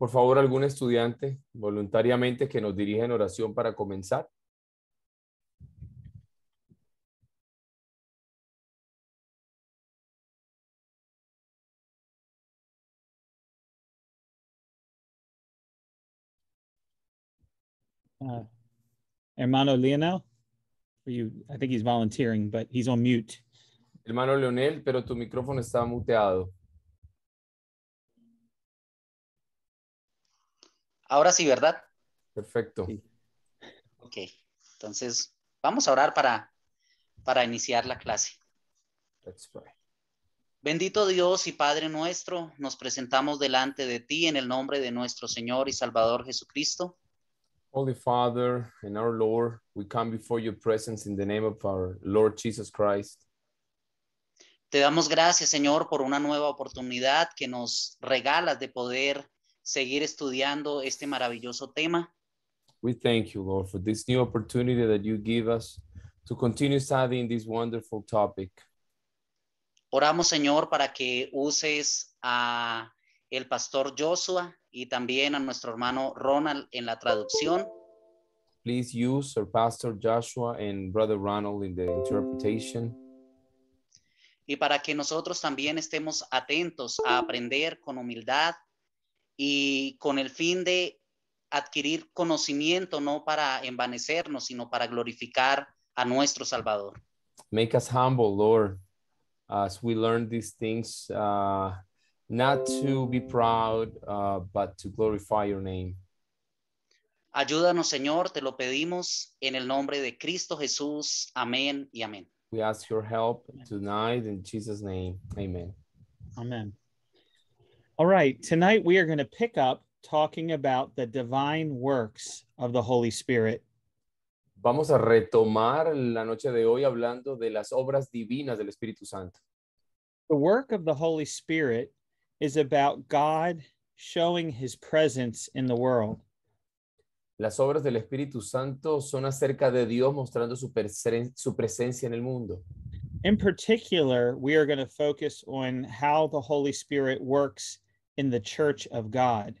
Por favor, algún estudiante voluntariamente que nos dirija en oración para comenzar. Uh, hermano Leonel, I think he's volunteering, but he's on mute. Hermano Leonel, pero tu micrófono está muteado. Ahora sí, ¿verdad? Perfecto. Ok, entonces vamos a orar para, para iniciar la clase. Let's pray. Bendito Dios y Padre nuestro, nos presentamos delante de ti en el nombre de nuestro Señor y Salvador Jesucristo. Holy Father and our Lord, we come before your presence in the name of our Lord Jesus Christ. Te damos gracias, Señor, por una nueva oportunidad que nos regalas de poder seguir estudiando este maravilloso tema. We thank you, Lord, for this new opportunity that you give us to continue studying this wonderful topic. Oramos, Señor, para que uses a el pastor Joshua y también a nuestro hermano Ronald en la traducción. Please use our pastor Joshua and brother Ronald in the interpretation. Y para que nosotros también estemos atentos a aprender con humildad y con el fin de adquirir conocimiento, no para envanecernos, sino para glorificar a nuestro Salvador. Make us humble, Lord, as we learn these things, uh, not to be proud, uh, but to glorify your name. Ayúdanos, Señor, te lo pedimos en el nombre de Cristo Jesús. Amén y amén. We ask your help tonight in Jesus' name. Amen. Amen. All right, tonight we are going to pick up talking about the divine works of the Holy Spirit. Vamos a retomar la noche de hoy hablando de las obras divinas del Espíritu Santo. The work of the Holy Spirit is about God showing his presence in the world. Las obras del Espíritu Santo son acerca de Dios mostrando su, presen su presencia en el mundo. In particular, we are going to focus on how the Holy Spirit works in the church of God.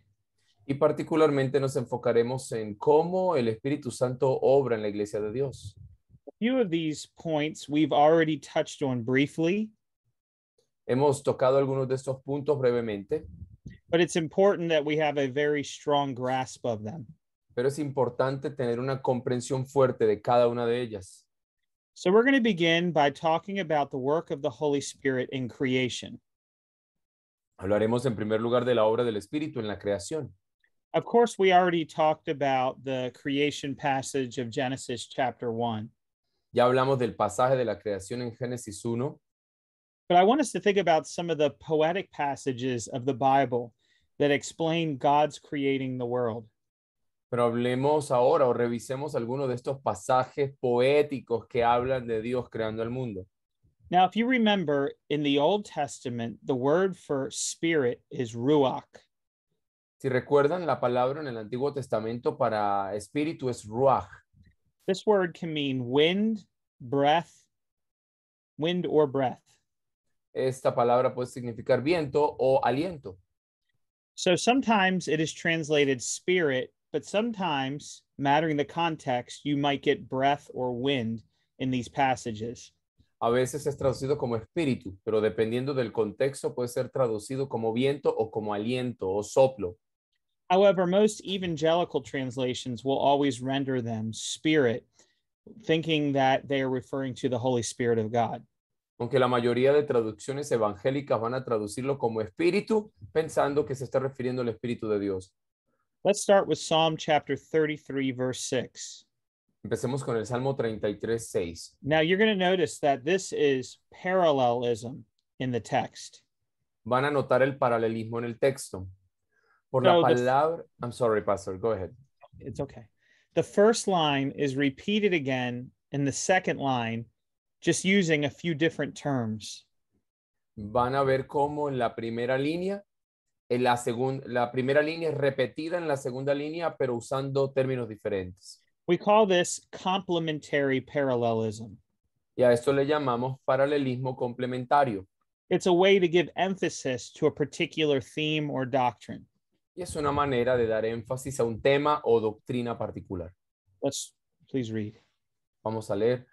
Y particularmente nos enfocaremos en cómo el Espíritu Santo obra en la iglesia de Dios. A few of these points we've already touched on briefly. Hemos tocado algunos de estos puntos brevemente. But it's important that we have a very strong grasp of them. Pero es importante tener una comprensión fuerte de cada una de ellas. So we're going to begin by talking about the work of the Holy Spirit in creation. Hablaremos en primer lugar de la obra del Espíritu en la creación. Of course, we already talked about the creation passage of Genesis chapter 1. Ya hablamos del pasaje de la creación en Génesis 1. But I want us to think about some of the poetic passages of the Bible that explain God's creating the world. Pero hablemos ahora o revisemos algunos de estos pasajes poéticos que hablan de Dios creando el mundo. Now, if you remember in the Old Testament, the word for spirit is ruach. Si recuerdan la palabra en el Antiguo Testamento para espíritu es ruach. This word can mean wind, breath, wind or breath. Esta palabra puede significar viento o aliento. So sometimes it is translated spirit, but sometimes, mattering the context, you might get breath or wind in these passages. a veces es traducido como espíritu, pero dependiendo del contexto puede ser traducido como viento o como aliento o soplo. However, most evangelical translations will always render them spirit, thinking that they are referring to the Holy Spirit of God. Aunque la mayoría de traducciones evangélicas van a traducirlo como espíritu, pensando que se está refiriendo al espíritu de Dios. Let's start with Psalm chapter 33 verse 6. Empecemos con el Salmo 33:6. Now you're going to notice that this is parallelism in the text. Van a notar el paralelismo en el texto. Por la palabra, I'm sorry, pastor, go ahead. It's okay. The first line is repeated again in the second line, just using a few different terms. Van a ver cómo en la primera línea en la segunda la primera línea es repetida en la segunda línea pero usando términos diferentes. We call this complementary parallelism. Y a esto le llamamos paralelismo complementario. It's a way to give emphasis to a particular theme or doctrine. Y es una manera de dar énfasis a un tema o doctrina particular. Let's please read. Vamos a leer.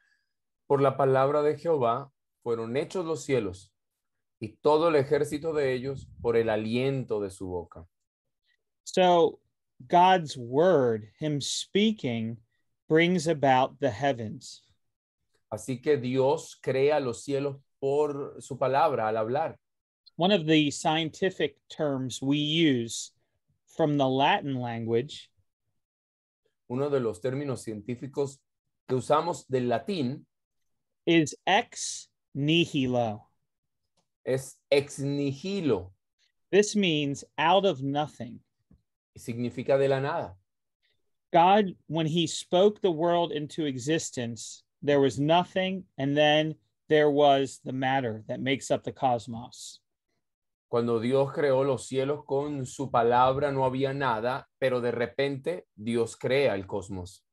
Por la palabra de Jehová fueron hechos los cielos y todo el ejército de ellos por el aliento de su boca. So God's word, him speaking brings about the heavens. Así que Dios crea los cielos por su palabra al hablar. One of the scientific terms we use from the Latin language uno de los términos científicos que usamos del latín is ex nihilo. Es ex nihilo. This means out of nothing. Significa de la nada. God, when he spoke the world into existence, there was nothing, and then there was the matter that makes up the cosmos. Cuando Dios creó los cielos con su palabra no había nada, pero de repente Dios crea el cosmos.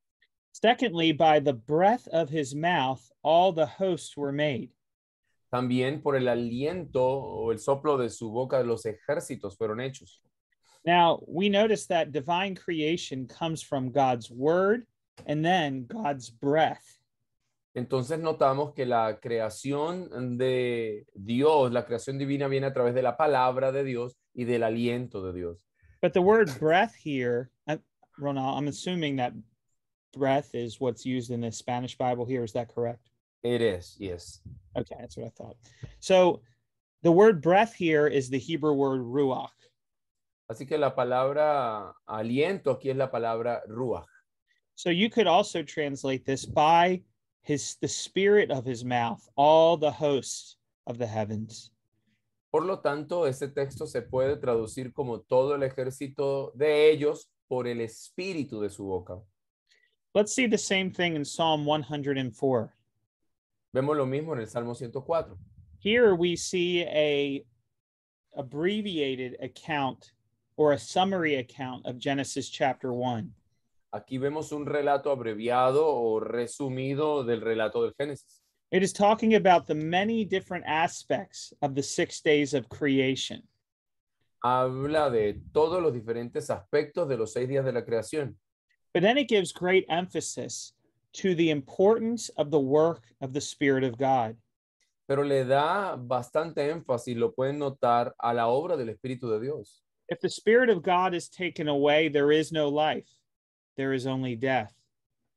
Secondly, by the breath of his mouth, all the hosts were made. También por el aliento o el soplo de su boca los ejércitos fueron hechos. Now, we notice that divine creation comes from God's word and then God's breath. Entonces notamos que la creación de Dios, la creación divina viene a través de la palabra de Dios y del aliento de Dios. But the word breath here, Ronald, I'm assuming that breath is what's used in the Spanish Bible here. Is that correct? It is, yes. Okay, that's what I thought. So the word breath here is the Hebrew word ruach. Así que la palabra aliento aquí es la palabra ruach. So you could also translate this by his the spirit of his mouth, all the hosts of the heavens. Por lo tanto, este texto se puede traducir como todo el ejército de ellos por el espíritu de su boca. Let's see the same thing in Psalm 104. Vemos lo mismo en el Salmo 104. Here we see a abbreviated account or a summary account of Genesis chapter 1. Aquí vemos un relato abreviado o resumido del relato del Génesis. It is talking about the many different aspects of the six days of creation. Habla de todos los diferentes aspectos de los seis días de la creación. But then it gives great emphasis to the importance of the work of the Spirit of God. Pero le da bastante énfasis, lo pueden notar, a la obra del Espíritu de Dios. If the Spirit of God is taken away, there is no life, there is only death.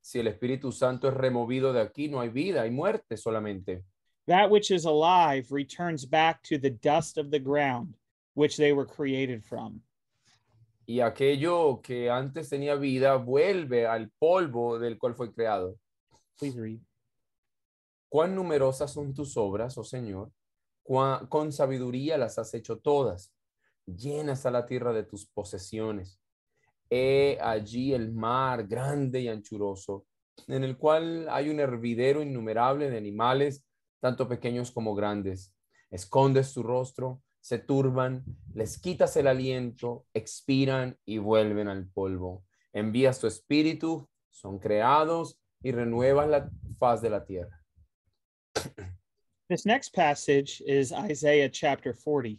Si el Espíritu Santo es removido de aquí, no hay vida, hay muerte solamente. That which is alive returns back to the dust of the ground, which they were created from. Y aquello que antes tenía vida vuelve al polvo del cual fue creado. Please read. Cuán numerosas son tus obras, oh Señor, Cuán, con sabiduría las has hecho todas. llenas a la tierra de tus posesiones. He allí el mar grande y anchuroso, en el cual hay un hervidero innumerable de animales, tanto pequeños como grandes. Escondes tu rostro, se turban, les quitas el aliento, expiran y vuelven al polvo. Envías tu espíritu, son creados y renuevan la faz de la tierra. This next passage is Isaiah chapter 40.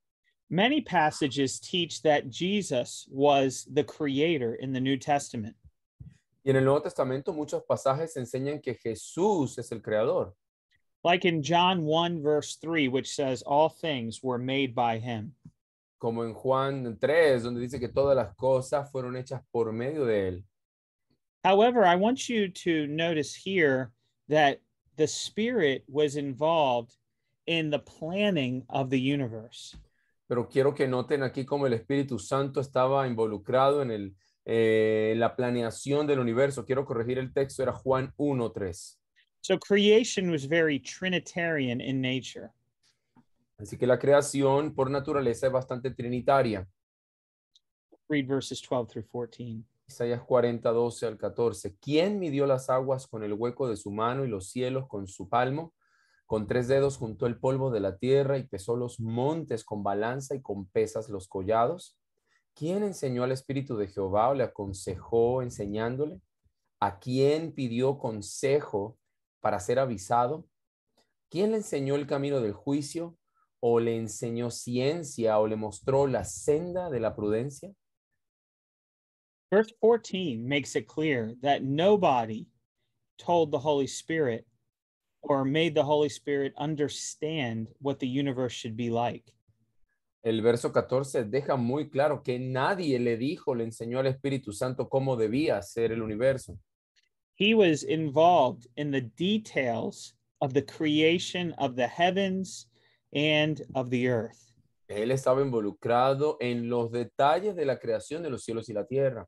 Many passages teach that Jesus was the creator in the New Testament. Y en el Nuevo Testamento muchos pasajes enseñan que Jesús es el creador. Like in John 1 verse 3 which says all things were made by him. Como en Juan 3 donde dice que todas las cosas fueron hechas por medio de él. However, I want you to notice here that the spirit was involved in the planning of the universe. pero quiero que noten aquí cómo el Espíritu Santo estaba involucrado en el, eh, la planeación del universo. Quiero corregir el texto, era Juan 1.3. So Así que la creación por naturaleza es bastante trinitaria. Isaías 40, 12 al 14. ¿Quién midió las aguas con el hueco de su mano y los cielos con su palmo? Con tres dedos juntó el polvo de la tierra y pesó los montes con balanza y con pesas los collados. ¿Quién enseñó al Espíritu de Jehová o le aconsejó enseñándole? ¿A quién pidió consejo para ser avisado? ¿Quién le enseñó el camino del juicio o le enseñó ciencia o le mostró la senda de la prudencia? Verse 14 makes it clear that nobody told the Holy Spirit or made the Holy Spirit understand what the universe should be like. El verso 14 deja muy claro que nadie le dijo, le enseñó al Espíritu Santo cómo debía ser el universo. He was involved in the details of the creation of the heavens and of the earth. Él estaba involucrado en los detalles de la creación de los cielos y la tierra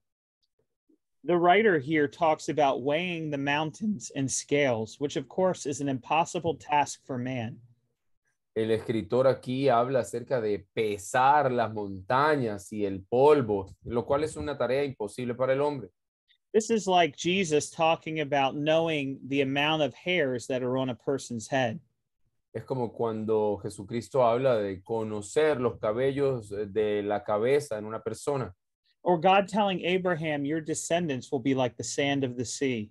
the writer here talks about weighing the mountains in scales, which of course is an impossible task for man. El escritor aquí habla acerca de pesar las montañas y el polvo, lo cual es una tarea imposible para el hombre. This is like Jesus talking about knowing the amount of hairs that are on a person's head. Es como cuando Jesucristo habla de conocer los cabellos eh, de la cabeza en una persona. Or God telling Abraham, your descendants will be like the sand of the sea.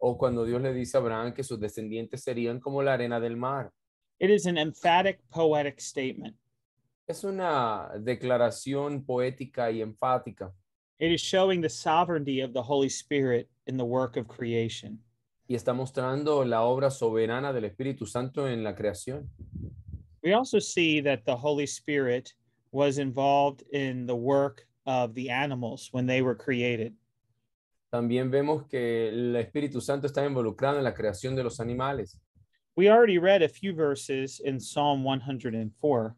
O cuando Dios le dice a Abraham que sus descendientes serían como la arena del mar. It is an emphatic poetic statement. Es una declaración poética y enfática. It is showing the sovereignty of the Holy Spirit in the work of creation. Y está mostrando la obra soberana del Espíritu Santo en la creación. We also see that the Holy Spirit was involved in the work of the animals when they were created. También vemos que el Espíritu Santo está involucrado en la creación de los animales. We already read a few verses in Psalm 104.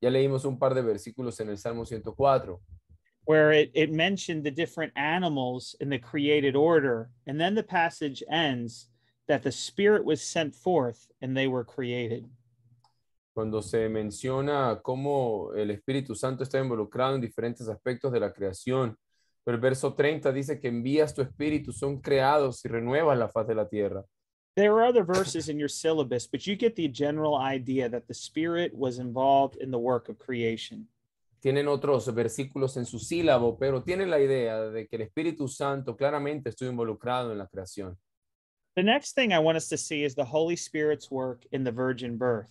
Ya leímos un par de versículos en el Salmo 104. Where it, it mentioned the different animals in the created order. And then the passage ends that the Spirit was sent forth and they were created. cuando se menciona cómo el Espíritu Santo está involucrado en diferentes aspectos de la creación. Pero el verso 30 dice que envías tu espíritu, son creados y renuevas la faz de la tierra. There are other verses in your syllabus, but you get the general idea that the Spirit was involved in the work of creation. Tienen otros versículos en su sílabo, pero tienen la idea de que el Espíritu Santo claramente estuvo involucrado en la creación. The next thing I want us to see is the Holy Spirit's work in the virgin birth.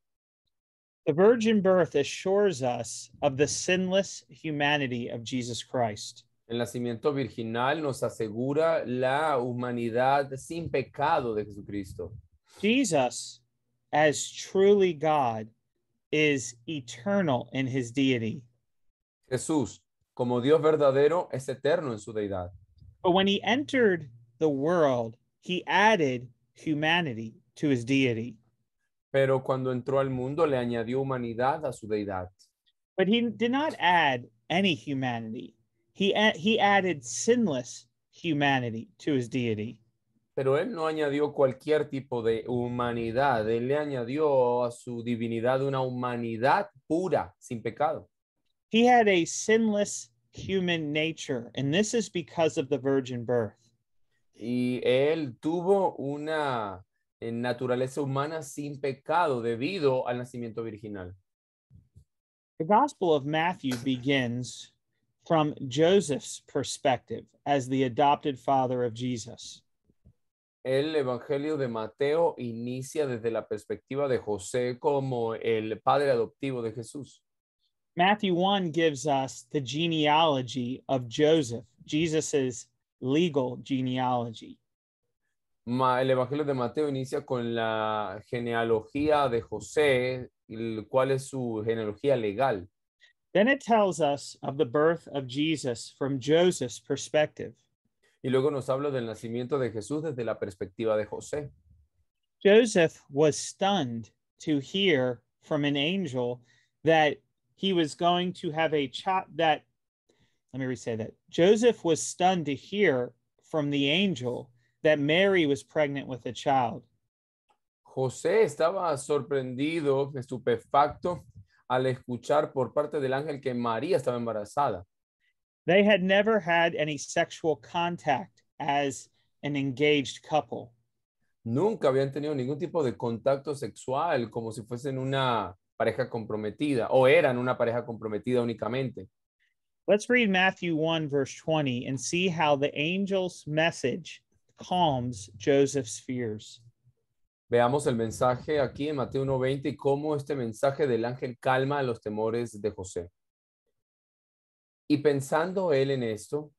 The virgin birth assures us of the sinless humanity of Jesus Christ. El nacimiento virginal nos asegura la humanidad sin pecado de Jesucristo. Jesus, as truly God, is eternal in his deity. Jesús, como Dios verdadero, es eterno en su deidad. But when he entered the world, he added humanity to his deity. pero cuando entró al mundo le añadió humanidad a su deidad. But he did not add any humanity. He, he added sinless humanity to his deity. Pero él no añadió cualquier tipo de humanidad, él le añadió a su divinidad una humanidad pura, sin pecado. He had a sinless human nature, and this is because of the virgin birth. Y él tuvo una en naturaleza humana sin pecado debido al nacimiento virginal. The Gospel of Matthew begins from Joseph's perspective as the adopted father of Jesus. El Evangelio de Mateo inicia desde la perspectiva de José como el padre adoptivo de Jesús. Matthew 1 gives us the genealogy of Joseph, Jesus's legal genealogy. el Evangelio de Mateo inicia con la genealogía de José, el cual es su genealogía legal. Then it tells us of the birth of Jesus from Joseph's perspective. Y luego nos habla del nacimiento de Jesús desde la perspectiva de José. Joseph was stunned to hear from an angel that he was going to have a child that let me re-say that. Joseph was stunned to hear from the angel that Mary was pregnant with a child. José estaba sorprendido, estupefacto, al escuchar por parte del ángel que María estaba embarazada. They had never had any sexual contact as an engaged couple. Nunca habían tenido ningún tipo de contacto sexual como si fuesen una pareja comprometida o eran una pareja comprometida únicamente. Let's read Matthew 1 verse 20 and see how the angel's message calms Joseph's fears. Veamos el mensaje aquí en Mateo 1.20 y cómo este mensaje del ángel calma los temores de José. Y pensando él en esto,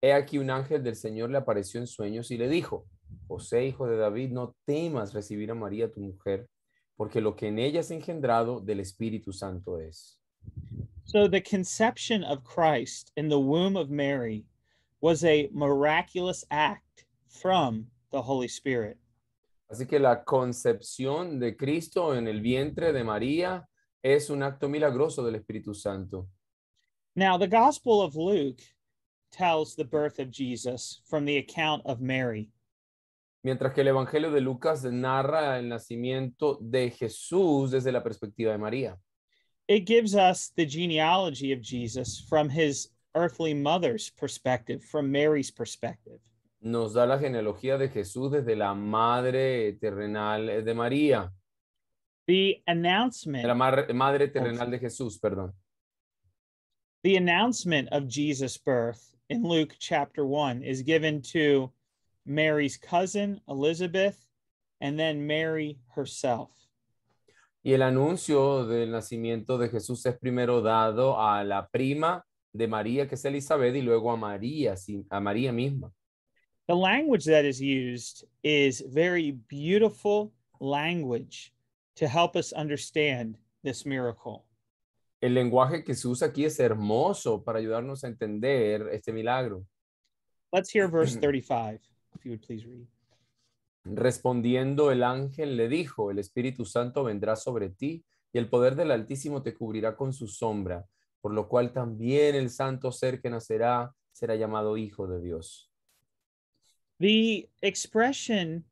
he aquí un ángel del Señor le apareció en sueños y le dijo, José, hijo de David, no temas recibir a María tu mujer, porque lo que en ella es engendrado del Espíritu Santo es. So the conception of Christ in the womb of Mary was a miraculous act from the Holy Spirit. Así que la concepción de Cristo en el vientre de María es un acto milagroso del Espíritu Santo. Now, the Gospel of Luke tells the birth of Jesus from the account of Mary. Mientras que el Evangelio de Lucas narra el nacimiento de Jesús desde la perspectiva de María. It gives us the genealogy of Jesus from his earthly mother's perspective, from Mary's perspective. nos da la genealogía de Jesús desde la madre terrenal de María. The announcement. La madre oh, terrenal de Jesús, perdón. The announcement of Jesus' birth in Luke chapter 1 is given to Mary's cousin Elizabeth and then Mary herself. Y el anuncio del nacimiento de Jesús es primero dado a la prima de María, que es Elizabeth, y luego a María, a María misma the language that is used is very beautiful language to help us understand this miracle. El lenguaje que se usa aquí es hermoso para ayudarnos a entender este milagro. Let's hear verse 35, if you would please read. Respondiendo el ángel le dijo, el Espíritu Santo vendrá sobre ti y el poder del Altísimo te cubrirá con su sombra, por lo cual también el santo ser que nacerá será llamado Hijo de Dios. the expression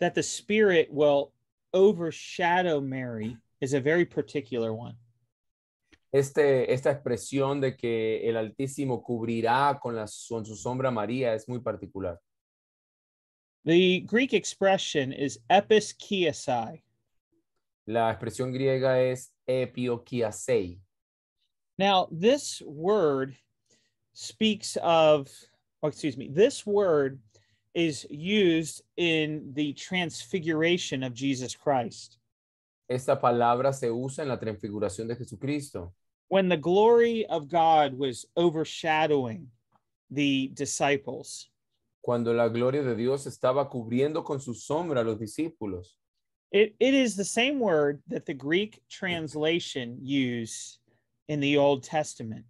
that the Spirit will overshadow Mary is a very particular one. Este, esta expresión de que el Altísimo cubrirá con, la, con su sombra María es muy particular. The Greek expression is episkiasai. La expresión griega es epiokiasei. Now, this word speaks of, oh, excuse me, this word is used in the transfiguration of Jesus Christ. Esta palabra se usa en la transfiguración de Jesucristo. When the glory of God was overshadowing the disciples. Cuando la gloria de Dios estaba cubriendo con su sombra a los discípulos. It, it is the same word that the Greek translation used in the Old Testament.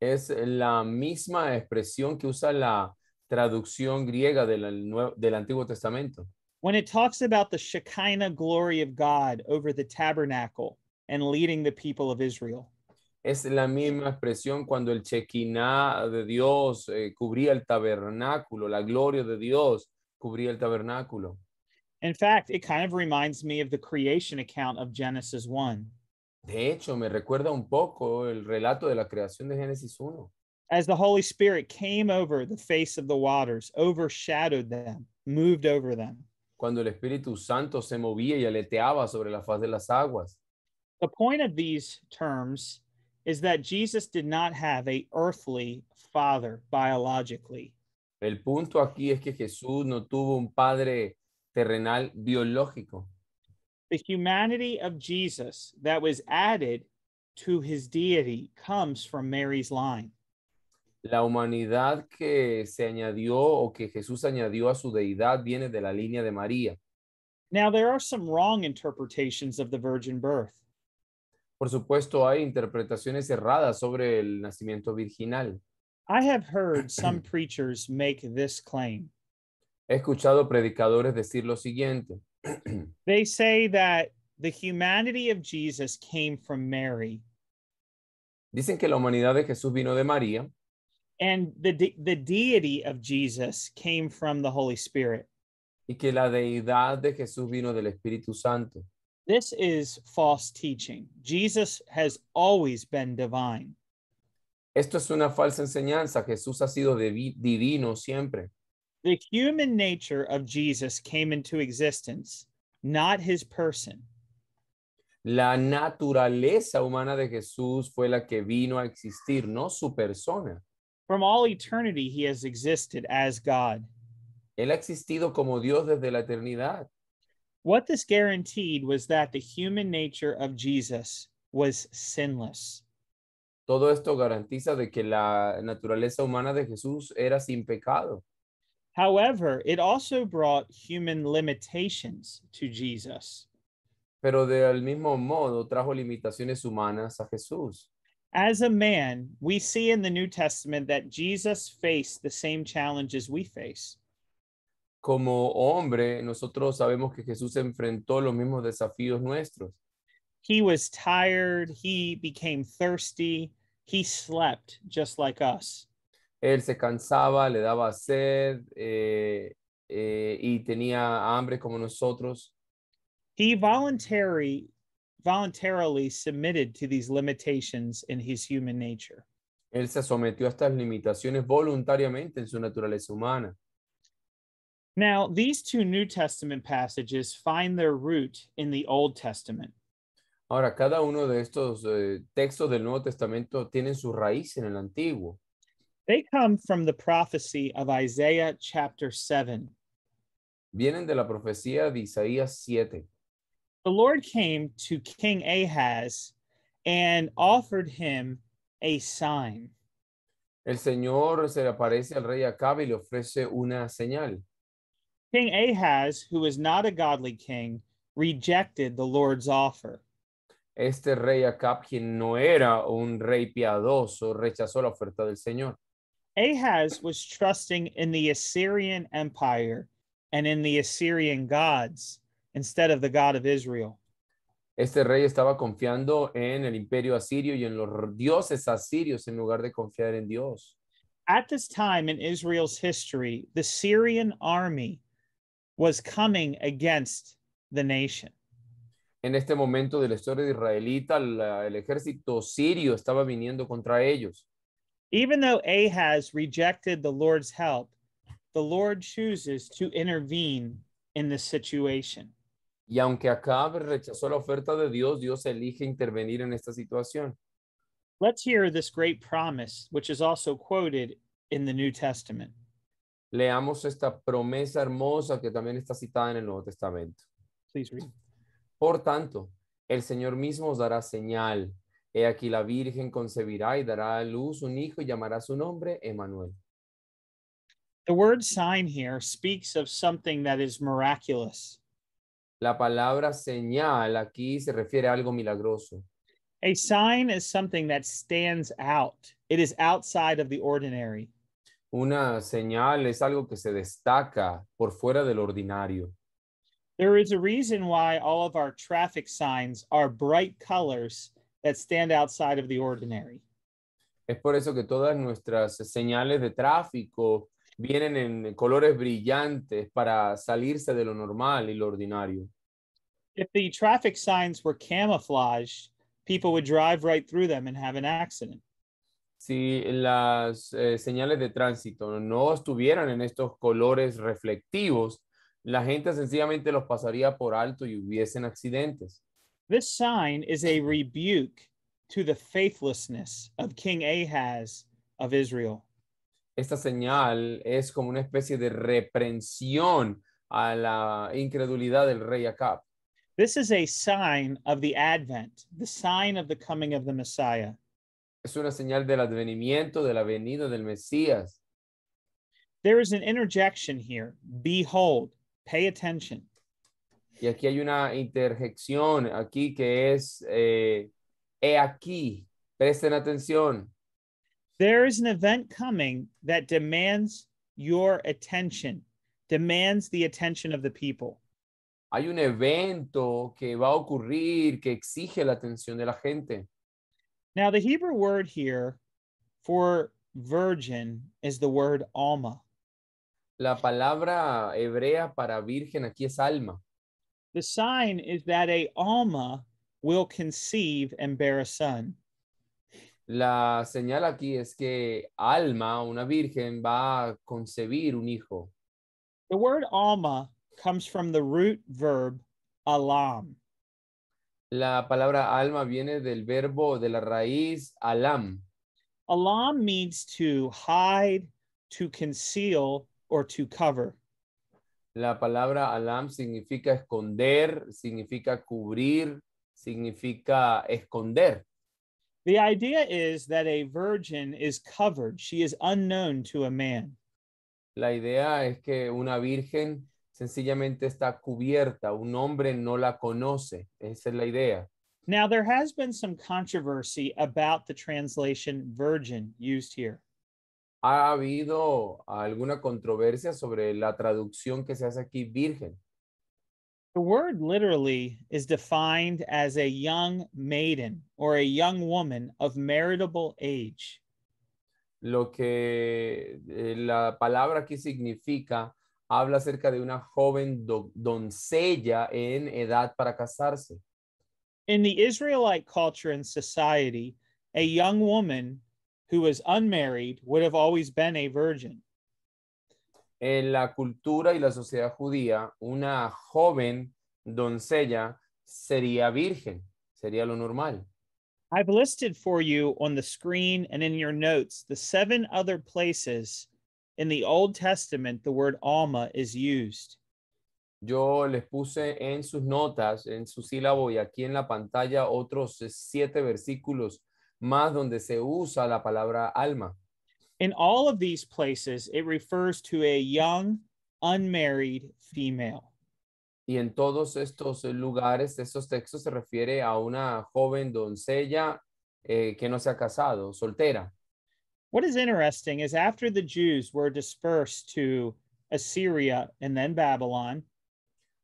Es la misma expresión que usa la traducción griega del, del Antiguo Testamento. When it talks about the Shekinah glory of God over the tabernacle and leading the people of Israel. Es la misma expresión cuando el Shekinah de Dios eh, cubría el tabernáculo, la gloria de Dios cubría el tabernáculo. In fact, it kind of reminds me of the creation account of Genesis 1. De hecho, me recuerda un poco el relato de la creación de Génesis 1. as the Holy Spirit came over the face of the waters, overshadowed them, moved over them. Cuando el Espíritu Santo se movía y aleteaba sobre la faz de las aguas. The point of these terms is that Jesus did not have a earthly father biologically. El punto aquí es que Jesús no tuvo un padre terrenal biológico. The humanity of Jesus that was added to his deity comes from Mary's line. la humanidad que se añadió o que Jesús añadió a su deidad viene de la línea de María. Now there are some wrong interpretations of the virgin birth. Por supuesto, hay interpretaciones erradas sobre el nacimiento virginal. I have heard some preachers make this claim. He escuchado predicadores decir lo siguiente. they say that the humanity of Jesus came from Mary. Dicen que la humanidad de Jesús vino de María. And the, de the deity of Jesus came from the Holy Spirit. Y que la deidad de Jesús vino del Espíritu Santo. This is false teaching. Jesus has always been divine. Esto es una falsa enseñanza. Jesús ha sido divino siempre. The human nature of Jesus came into existence, not his person. La naturaleza humana de Jesús fue la que vino a existir, no su persona. From all eternity he has existed as God. Él ha existido como Dios desde la eternidad. What this guaranteed was that the human nature of Jesus was sinless. Todo esto garantiza de que la naturaleza humana de Jesús era sin pecado. However, it also brought human limitations to Jesus. Pero del mismo modo trajo limitaciones humanas a Jesús as a man, we see in the New Testament that Jesus faced the same challenges we face. Como hombre, nosotros sabemos que Jesús enfrentó los mismos desafíos nuestros. He was tired, he became thirsty, he slept just like us. Él se cansaba, le daba sed eh, eh, y tenía hambre como nosotros. He voluntarily voluntarily submitted to these limitations in his human nature. Él se sometió a estas limitaciones voluntariamente en su naturaleza humana. Now, these two New Testament passages find their root in the Old Testament. Ahora, cada uno de estos eh, textos del Nuevo Testamento tienen su raíz en el Antiguo. They come from the prophecy of Isaiah chapter 7. Vienen de la profecía de Isaías 7 the Lord came to King Ahaz and offered him a sign. El Señor se le aparece al rey Acab y le ofrece una señal. King Ahaz, who was not a godly king, rejected the Lord's offer. Este rey Acab, quien no era un rey piadoso, rechazó la oferta del Señor. Ahaz was trusting in the Assyrian Empire and in the Assyrian gods instead of the God of Israel. Este rey estaba confiando en el imperio asirio y en los dioses asirios en lugar de confiar en Dios. At this time in Israel's history, the Syrian army was coming against the nation. En este momento de la historia de israelita, la, el ejército sirio estaba viniendo contra ellos. Even though Ahaz rejected the Lord's help, the Lord chooses to intervene in this situation. Y aunque Acab rechazó la oferta de Dios, Dios elige intervenir en esta situación. Let's hear this great promise, which is also quoted in the New Testament. Leamos esta promesa hermosa que también está citada en el Nuevo Testamento. Por tanto, el Señor mismo os dará señal. He aquí la Virgen concebirá y dará a luz un hijo y llamará su nombre Emmanuel. The word sign here speaks of something that is miraculous. La palabra señal aquí se refiere a algo milagroso. A sign is something that stands out. It is outside of the ordinary. Una señal es algo que se destaca por fuera del ordinario. There is a reason why all of our traffic signs are bright colors that stand outside of the ordinary. Es por eso que todas nuestras señales de tráfico vienen en colores brillantes para salirse de lo normal y lo ordinario. If the traffic signs were people would drive right through them and have an accident. Si las eh, señales de tránsito no estuvieran en estos colores reflectivos, la gente sencillamente los pasaría por alto y hubiesen accidentes. This sign is a rebuke to the faithlessness of King Ahaz of Israel esta señal es como una especie de reprensión a la incredulidad del rey Acab. This is a sign of the advent, the sign of the coming of the Messiah. Es una señal del advenimiento, de la venida del Mesías. There is an interjection here. Behold, pay attention. Y aquí hay una interjección aquí que es eh, he aquí, presten atención. There is an event coming that demands your attention, demands the attention of the people. Hay un evento que va a ocurrir que exige la atención de la gente. Now, the Hebrew word here for virgin is the word alma. La palabra hebrea para virgen aquí es alma. The sign is that a alma will conceive and bear a son. La señal aquí es que Alma, una virgen, va a concebir un hijo. The word Alma comes from the root verb alam. La palabra alma viene del verbo de la raíz alam. Alam means to hide, to conceal, or to cover. La palabra alam significa esconder, significa cubrir, significa esconder. The idea is that a virgin is covered, she is unknown to a man. La idea es que una virgen sencillamente está cubierta, un hombre no la conoce. Esa es la idea. Now, there has been some controversy about the translation virgin used here. Ha habido alguna controversia sobre la traducción que se hace aquí virgen. The word literally is defined as a young maiden or a young woman of marriageable age. Lo que eh, la palabra aquí significa habla acerca de una joven do doncella en edad para casarse. In the Israelite culture and society, a young woman who was unmarried would have always been a virgin. en la cultura y la sociedad judía, una joven doncella sería virgen, sería lo normal. I've listed for you on the screen and in your notes the seven other places in the Old Testament the word Alma is used. Yo les puse en sus notas, en su sílabo y aquí en la pantalla otros siete versículos más donde se usa la palabra alma. In all of these places, it refers to a young, unmarried female. Y en todos estos lugares, estos textos se refiere a una joven doncella eh, que no se ha casado, soltera. What is interesting is after the Jews were dispersed to Assyria and then Babylon.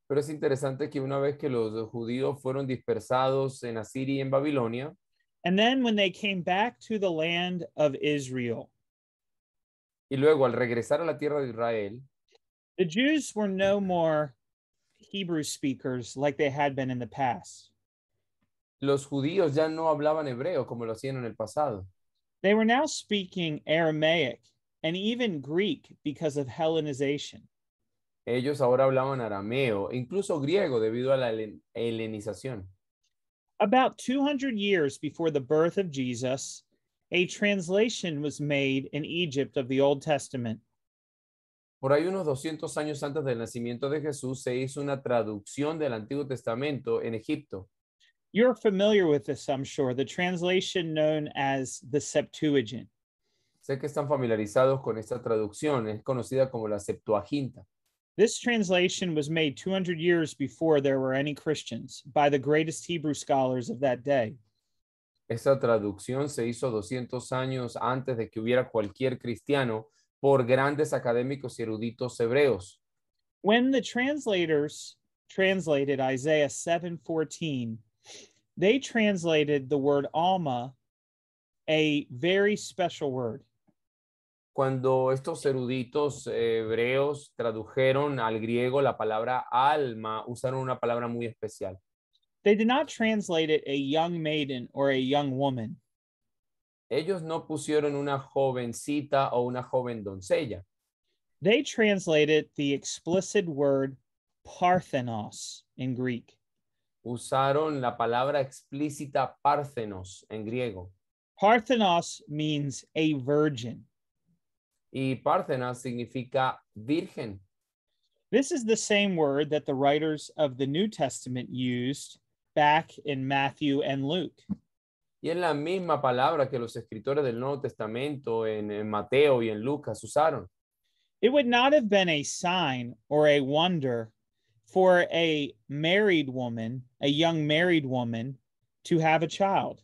Pero es interesante que una vez que los judíos fueron dispersados en Asiria y en Babilonia. And then when they came back to the land of Israel. Y luego al regresar a la tierra de Israel, the Jews were no more Hebrew speakers like they had been in the past. Los judíos ya no hablaban hebreo como lo hacían en el pasado. They were now speaking Aramaic and even Greek because of Hellenization. Ellos ahora hablaban arameo, incluso griego debido a la helenización. About 200 years before the birth of Jesus, a translation was made in Egypt of the Old Testament. Por ahí unos 200 años antes del nacimiento de Jesús se hizo una traducción del Antiguo Testamento en Egipto. You're familiar with this, I'm sure, the translation known as the Septuagint. Sé que están familiarizados con esta traducción, es conocida como la Septuaginta. This translation was made 200 years before there were any Christians by the greatest Hebrew scholars of that day. Esta traducción se hizo 200 años antes de que hubiera cualquier cristiano por grandes académicos y eruditos hebreos. When the translators translated Isaiah 7:14, they translated the alma, Cuando estos eruditos hebreos tradujeron al griego la palabra alma, usaron una palabra muy especial. They did not translate it a young maiden or a young woman. Ellos no pusieron una jovencita o una joven doncella. They translated the explicit word parthenos in Greek. Usaron la palabra explícita parthenos en griego. Parthenos means a virgin. Y parthenos significa virgen. This is the same word that the writers of the New Testament used back in Matthew and Luke. Y es la misma palabra que los escritores del Nuevo Testamento en, en Mateo y en Lucas usaron. It would not have been a sign or a wonder for a married woman, a young married woman, to have a child.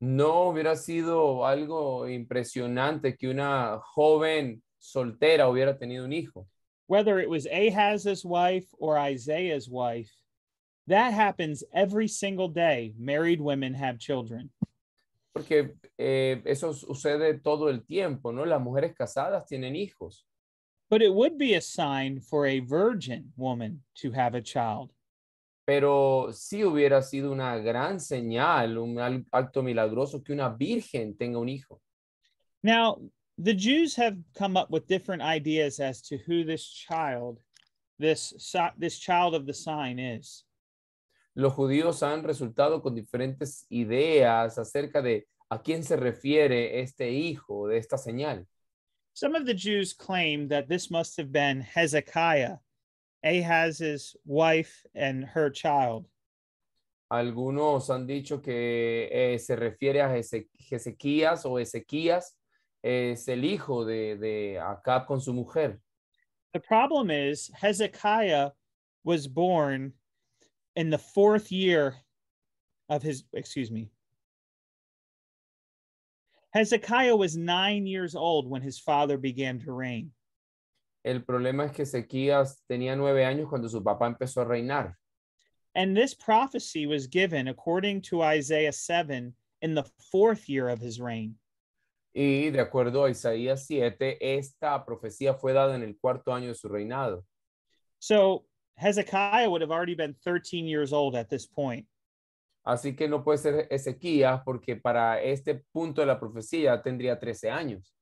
No hubiera sido algo impresionante que una joven soltera hubiera tenido un hijo. Whether it was Ahaz's wife or Isaiah's wife, that happens every single day. Married women have children. Porque eh, eso sucede todo el tiempo, ¿no? Las mujeres casadas tienen hijos. But it would be a sign for a virgin woman to have a child. Pero sí hubiera sido una gran señal, un acto milagroso que una virgen tenga un hijo. Now, the Jews have come up with different ideas as to who this child, this, this child of the sign is. los judíos han resultado con diferentes ideas acerca de a quién se refiere este hijo de esta señal. Some of the Jews claim that this must have been Hezekiah, Ahaz's wife and her child. Algunos han dicho que eh, se refiere a Ezequías o Ezequías, es el hijo de, de con su mujer. The problem is Hezekiah was born in the fourth year of his, excuse me, Hezekiah was nine years old when his father began to reign. El problema es que Ezequías tenía nueve años cuando su papá empezó a reinar. And this prophecy was given according to Isaiah 7 in the fourth year of his reign. Y de acuerdo a Isaías 7, esta profecía fue dada en el cuarto año de su reinado. So Hezekiah would have already been 13 years old at this point. Así que no puede ser Ezequías porque para este punto de la profecía tendría 13 años.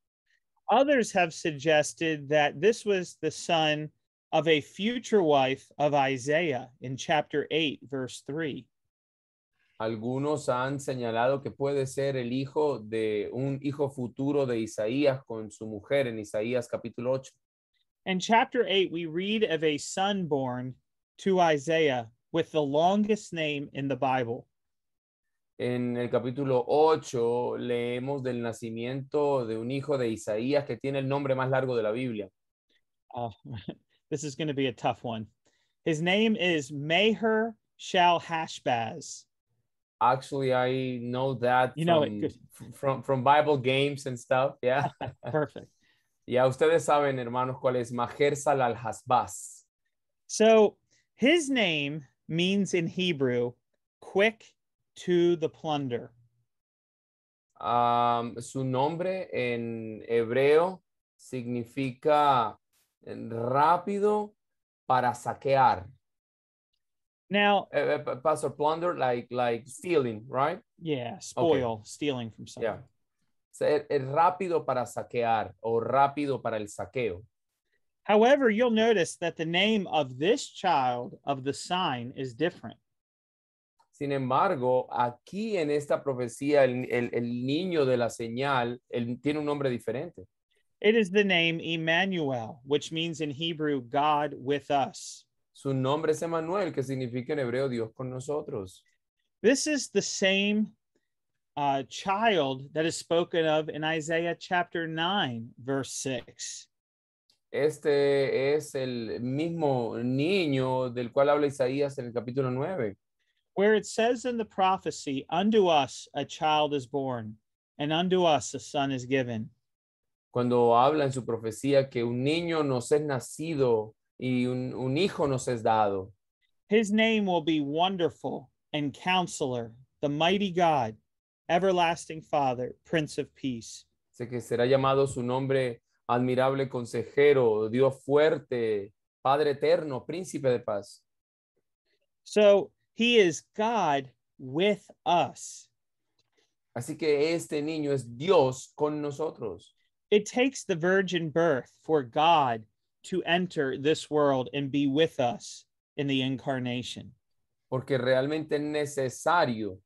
Others have suggested that this was the son of a future wife of Isaiah in chapter 8 verse 3. Algunos han señalado que puede ser el hijo de un hijo futuro de Isaías con su mujer en Isaías capítulo 8. In chapter 8, we read of a son born to Isaiah with the longest name in the Bible. En el capítulo 8 leemos del nacimiento de un hijo de Isaías que tiene el nombre más largo de la Biblia. Oh, this is going to be a tough one. His name is Meher Shal Hashbaz. Actually, I know that you from, know it. from from Bible games and stuff. Yeah. Perfect. Ya ustedes saben, hermanos, cuál es Majersal al Hasbaz. So his name means in Hebrew, quick to the plunder. Um, su nombre en hebreo significa rápido para saquear. Now, eh, eh, Pastor, plunder like like stealing, right? Yeah, spoil, stealing from someone ser rápido para saquear o rápido para el saqueo. However, you'll notice that the name of this child of the sign is different. Sin embargo, aquí en esta profecía, el, el, niño de la señal él tiene un nombre diferente. It is the name Emmanuel, which means in Hebrew, God with us. Su nombre es Emmanuel, que significa en hebreo Dios con nosotros. This is the same uh, child that is spoken of in Isaiah chapter 9, verse 6. Este es el mismo niño del cual habla Isaías en el capítulo 9. Where it says in the prophecy, Unto us a child is born, and unto us a son is given. Cuando habla en su profecía que un niño nos es nacido y un, un hijo nos es dado. His name will be Wonderful and Counselor, the Mighty God. Everlasting Father, Prince of Peace. Sé que será llamado su nombre admirable consejero, Dios fuerte, Padre eterno, príncipe de paz. So he is God with us. Así que este niño es Dios con nosotros. It takes the virgin birth for God to enter this world and be with us in the incarnation. Porque realmente es necesario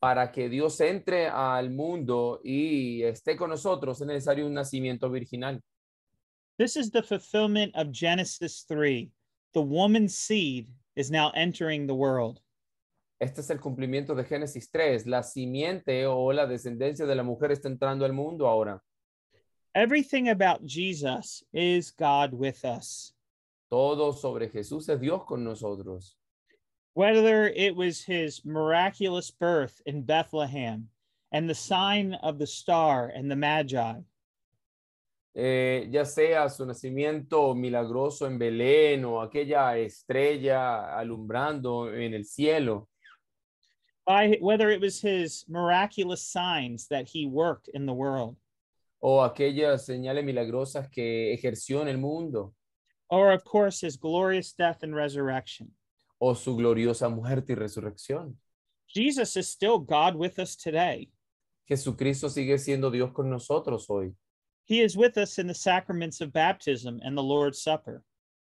para que Dios entre al mundo y esté con nosotros, es necesario un nacimiento virginal. This is the fulfillment of Genesis The woman's seed is now entering the world. Este es el cumplimiento de Génesis 3. La simiente o la descendencia de la mujer está entrando al mundo ahora. Everything about Jesus is God with us. Todo sobre Jesús es Dios con nosotros. whether it was his miraculous birth in Bethlehem and the sign of the star and the Magi. Eh, ya sea su nacimiento milagroso en Belén o aquella estrella alumbrando en el cielo. By, whether it was his miraculous signs that he worked in the world. O aquellas señales milagrosas que ejerció en el mundo. Or, of course, his glorious death and resurrection o su gloriosa muerte y resurrección. Jesus is still God with us today. Jesucristo sigue siendo Dios con nosotros hoy. He is with us in the sacraments of baptism and the Lord's Supper.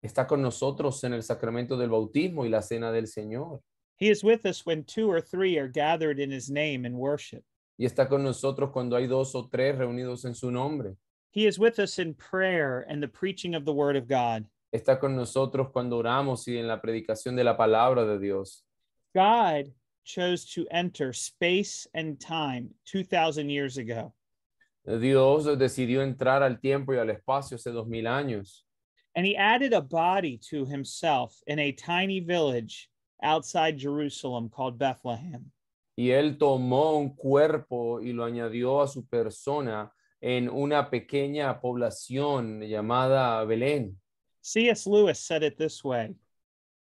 Está con nosotros en el sacramento del bautismo y la cena del Señor. He is with us when two or three are gathered in his name in worship. Y está con nosotros cuando hay dos o tres reunidos en su nombre. He is with us in prayer and the preaching of the word of God. está con nosotros cuando oramos y en la predicación de la palabra de Dios. Dios decidió entrar al tiempo y al espacio hace mil años. And Y él tomó un cuerpo y lo añadió a su persona en una pequeña población llamada Belén. C.S. Lewis said it this way.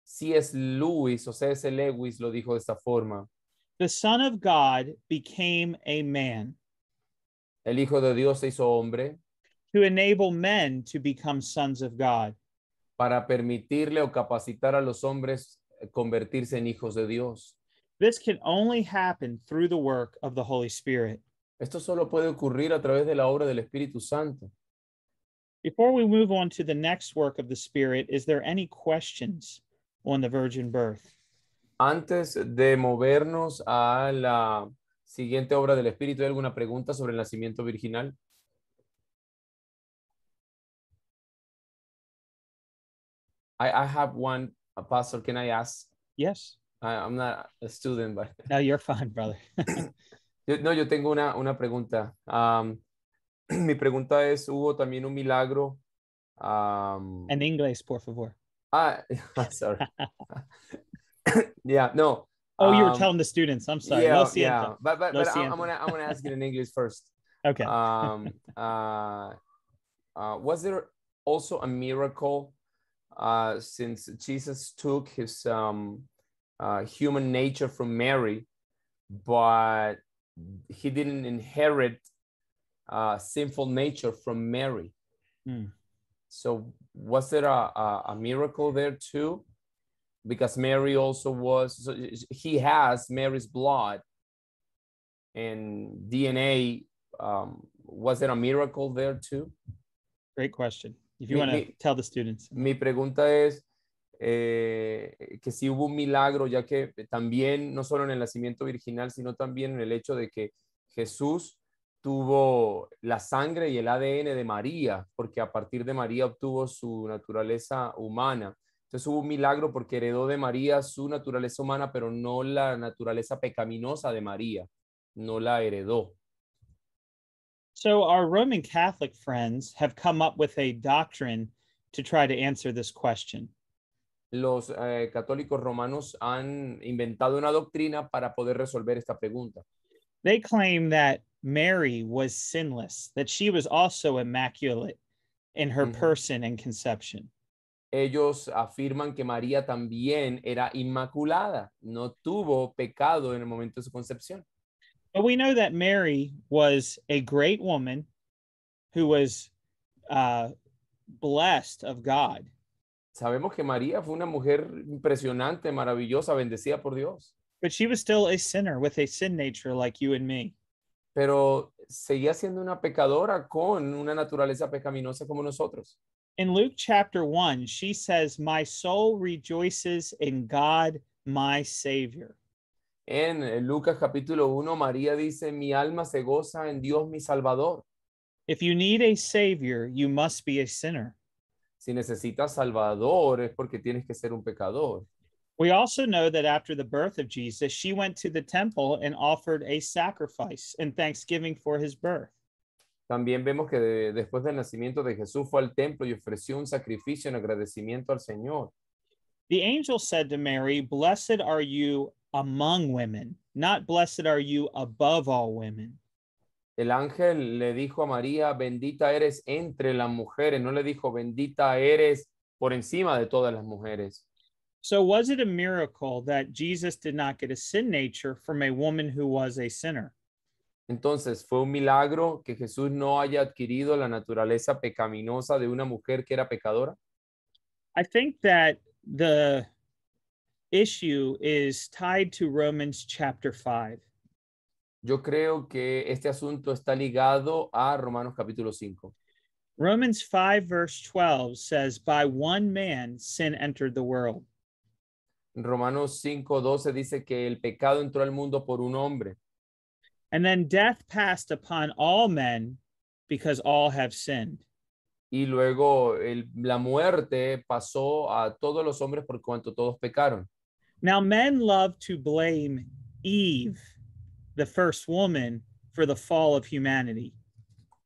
C.S. Lewis o C.S. Lewis lo dijo de esta forma. The Son of God became a man. El Hijo de Dios se hizo hombre. To enable men to become sons of God. Para permitirle o capacitar a los hombres eh, convertirse en hijos de Dios. This can only happen through the work of the Holy Spirit. Esto solo puede ocurrir a través de la obra del Espíritu Santo. Before we move on to the next work of the Spirit, is there any questions on the virgin birth? Antes de movernos a la siguiente obra del Espíritu, ¿hay alguna pregunta sobre el nacimiento virginal? I, I have one, Apostle. Can I ask? Yes. I, I'm not a student, but. No, you're fine, brother. no, yo tengo una, una pregunta. Um, mi pregunta es, ¿hubo también un milagro? Um... En inglés, por favor. Ah, sorry. yeah, no. Oh, you were um, telling the students. I'm sorry. Yeah, yeah. But, but, Lo but I'm, gonna I'm gonna ask it in English first. okay. Um, uh, uh, was there also a miracle uh, since Jesus took his um, uh, human nature from Mary, but he didn't inherit uh, sinful nature from Mary. Mm. So was there a, a, a, miracle there too? Because Mary also was, so he has Mary's blood and DNA. Um, was there a miracle there too? Great question. If you want to tell the students. Mi pregunta es, Eh, que sí hubo un milagro, ya que también, no solo en el nacimiento virginal, sino también en el hecho de que Jesús tuvo la sangre y el ADN de María, porque a partir de María obtuvo su naturaleza humana. Entonces hubo un milagro porque heredó de María su naturaleza humana, pero no la naturaleza pecaminosa de María, no la heredó. So our Roman Catholic friends have come up with a doctrine to try to answer this question. Los eh, católicos romanos han inventado una doctrina para poder resolver esta pregunta. They claim that Mary was sinless, that she was also immaculate in her mm -hmm. person and conception. Ellos afirman que María también era inmaculada, no tuvo pecado en el momento de su concepción. But we know that Mary was a great woman who was uh, blessed of God. Sabemos que María fue una mujer impresionante, maravillosa, bendecida por Dios. But she was still a sinner with a sin nature like you and me. pero seguía siendo una pecadora con una naturaleza pecaminosa como nosotros. In Luke chapter 1, she says, My soul rejoices in God, my Savior. En Lucas capítulo 1, María dice, Mi alma se goza en Dios mi Salvador. If you need a Savior, you must be a sinner. Si necesitas Salvador es porque tienes que ser un pecador. We also know that after the birth of Jesus, she went to the temple and offered a sacrifice and thanksgiving for his birth. También vemos que de, después del nacimiento de Jesús fue al templo y ofreció un sacrificio en agradecimiento al Señor. The angel said to Mary, Blessed are you among women, not blessed are you above all women. El ángel le dijo a María, bendita eres entre las mujeres, no le dijo, bendita eres por encima de todas las mujeres. So, was it a miracle that Jesus did not get a sin nature from a woman who was a sinner? Entonces, fue un milagro que Jesús no haya adquirido la naturaleza pecaminosa de una mujer que era pecadora? I think that the issue is tied to Romans chapter 5. Yo creo que este asunto está ligado a Romanos capítulo 5. Romans 5 verse 12 says by one man sin entered the world. Romanos 5:12 dice que el pecado entró al mundo por un hombre. death upon all men because all have Y luego la muerte pasó a todos los hombres por cuanto todos pecaron. Now men love to blame Eve, the first woman, for the fall of humanity.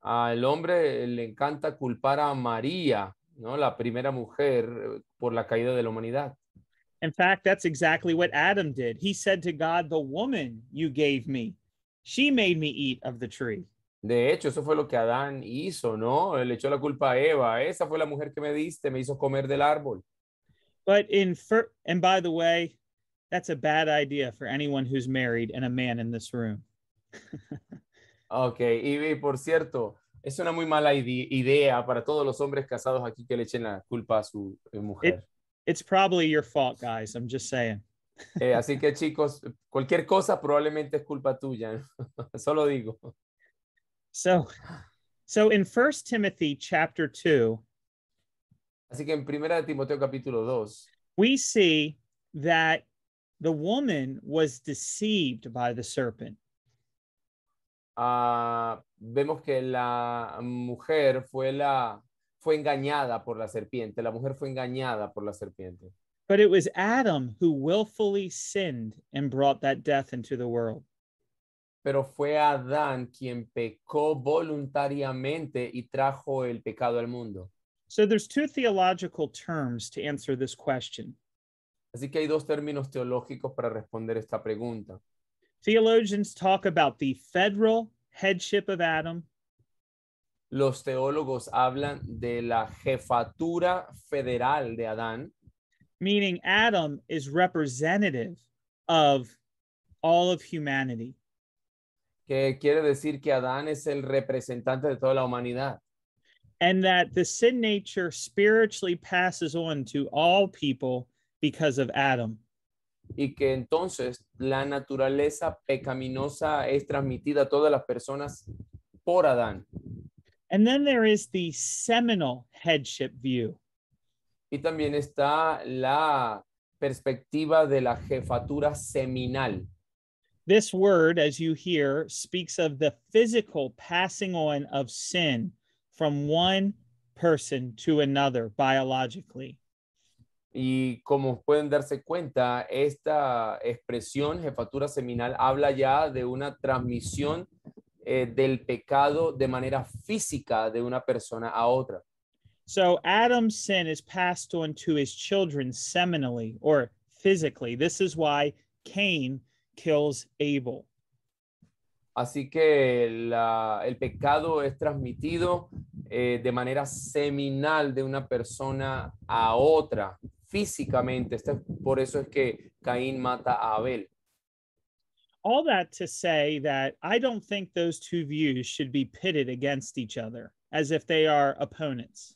Al hombre le encanta culpar a María, ¿no? la primera mujer, eh, por la caída de la humanidad. In fact, that's exactly what Adam did. He said to God, The woman you gave me, she made me eat of the tree. De hecho, eso fue lo que Adán hizo, ¿no? Le echó la culpa a Eva. Esa fue la mujer que me diste, me hizo comer del árbol. But in fir and by the way, that's a bad idea for anyone who's married and a man in this room. okay, y, y por cierto, es una muy mala idea para todos los hombres casados aquí que le echen la culpa a su eh, mujer. It it's probably your fault, guys. I'm just saying. Eh, así que chicos, cualquier cosa probablemente es culpa tuya. Solo digo. So, so in First Timothy chapter 2, así que en Primera de Timoteo capítulo 2, we see that the woman was deceived by the serpent. Uh, vemos que la mujer fue la fue engañada por la serpiente. La mujer fue engañada por la serpiente. But it was Adam who willfully sinned and brought that death into the world. Pero fue Adán quien pecó voluntariamente y trajo el pecado al mundo. So there's two theological terms to answer this question. Así que hay dos términos teológicos para responder esta pregunta. Theologians talk about the federal headship of Adam los teólogos hablan de la jefatura federal de Adán. Meaning Adam is representative of all of humanity. Que quiere decir que Adán es el representante de toda la humanidad. And that the sin nature spiritually passes on to all people because of Adam. y que entonces la naturaleza pecaminosa es transmitida a todas las personas por Adán. And then there is the seminal headship view. Y también está la perspectiva de la jefatura seminal. This word, as you hear, speaks of the physical passing on of sin from one person to another biologically. Y como pueden darse cuenta, esta expresión, jefatura seminal, habla ya de una transmisión Eh, del pecado de manera física de una persona a otra. So Adam's sin is passed on to his children seminally or physically. This is why Cain kills Abel. Así que el pecado es transmitido eh, de manera seminal de una persona a otra, físicamente. Este por eso es que Caín mata a Abel. all that to say that I don't think those two views should be pitted against each other as if they are opponents.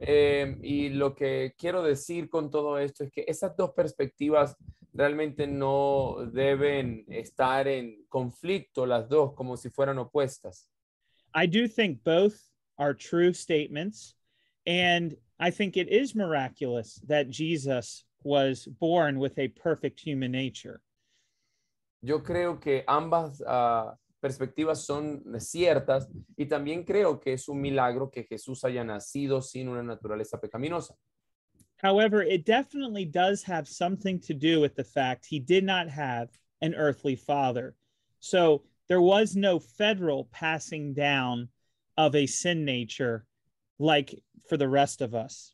Eh, y lo que quiero decir con todo esto es que esas dos perspectivas realmente no deben estar en conflicto las dos como si fueran opuestas. I do think both are true statements and I think it is miraculous that Jesus was born with a perfect human nature. Yo creo que ambas uh, perspectivas son ciertas y también creo que es un milagro que Jesús haya nacido sin una naturaleza pecaminosa. However, it definitely does have something to do with the fact he did not have an earthly father. So there was no federal passing down of a sin nature like for the rest of us.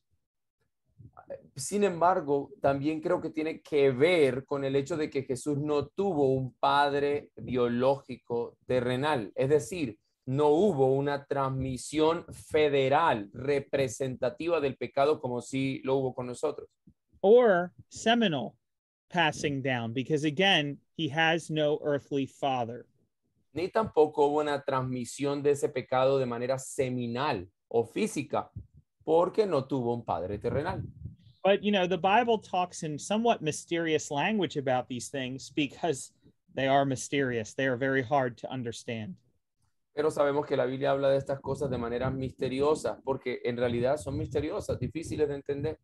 Sin embargo, también creo que tiene que ver con el hecho de que Jesús no tuvo un padre biológico terrenal, es decir, no hubo una transmisión federal representativa del pecado como si lo hubo con nosotros. Or seminal passing down, because again, he has no earthly father. Ni tampoco hubo una transmisión de ese pecado de manera seminal o física, porque no tuvo un padre terrenal. but you know the bible talks in somewhat mysterious language about these things because they are mysterious they are very hard to understand pero sabemos que la biblia habla de estas cosas de manera misteriosa porque en realidad son misteriosas difíciles de entender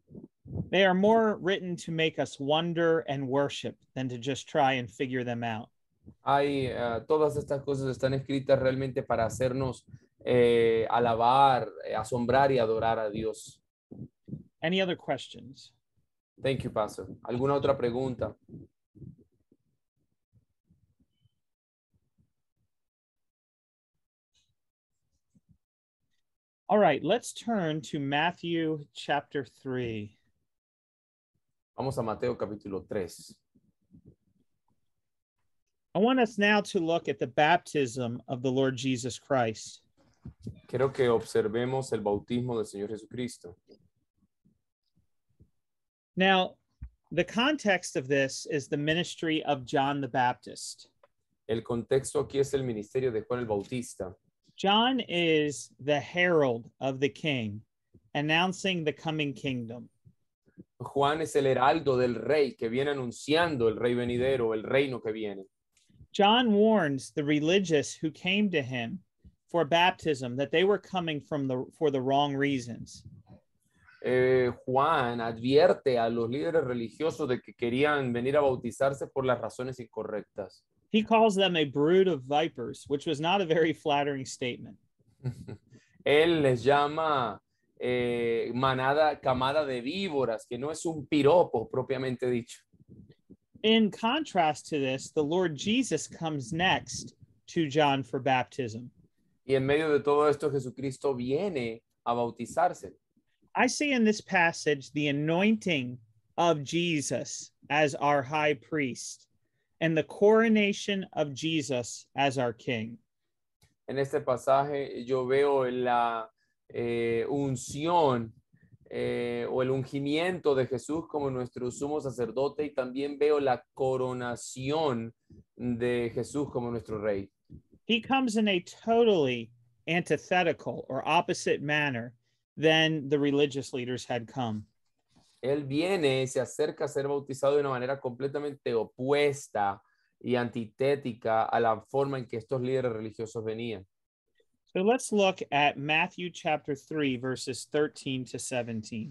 they are more written to make us wonder and worship than to just try and figure them out hay uh, todas estas cosas están escritas realmente para hacernos eh, alabar eh, asombrar y adorar a dios any other questions? Thank you, Pastor. ¿Alguna otra pregunta? All right, let's turn to Matthew chapter 3. Vamos a Mateo capítulo 3. I want us now to look at the baptism of the Lord Jesus Christ. Quiero que observemos el bautismo del Señor Jesucristo. Now, the context of this is the ministry of John the Baptist. El contexto aquí es el ministerio de Juan el Bautista. John is the herald of the king, announcing the coming kingdom. Juan es el heraldo del rey que viene anunciando el rey venidero, el reino que viene. John warns the religious who came to him for baptism that they were coming from the for the wrong reasons. eh, Juan advierte a los líderes religiosos de que querían venir a bautizarse por las razones incorrectas. He calls them a brood of vipers, which was not a very flattering statement. Él les llama eh, manada, camada de víboras, que no es un piropo propiamente dicho. In contrast to this, the Lord Jesus comes next to John for baptism. Y en medio de todo esto, Jesucristo viene a bautizarse. I see in this passage the anointing of Jesus as our high priest and the coronation of Jesus as our king. En este pasaje yo veo la eh, unción eh, o el ungimiento de Jesús como nuestro sumo sacerdote y también veo la coronación de Jesús como nuestro rey. He comes in a totally antithetical or opposite manner Then the religious leaders had come. Él viene se acerca a ser bautizado de una manera completamente opuesta y antitética a la forma en que estos líderes religiosos venían. So let's look at Matthew chapter 3 verses 13 to 17.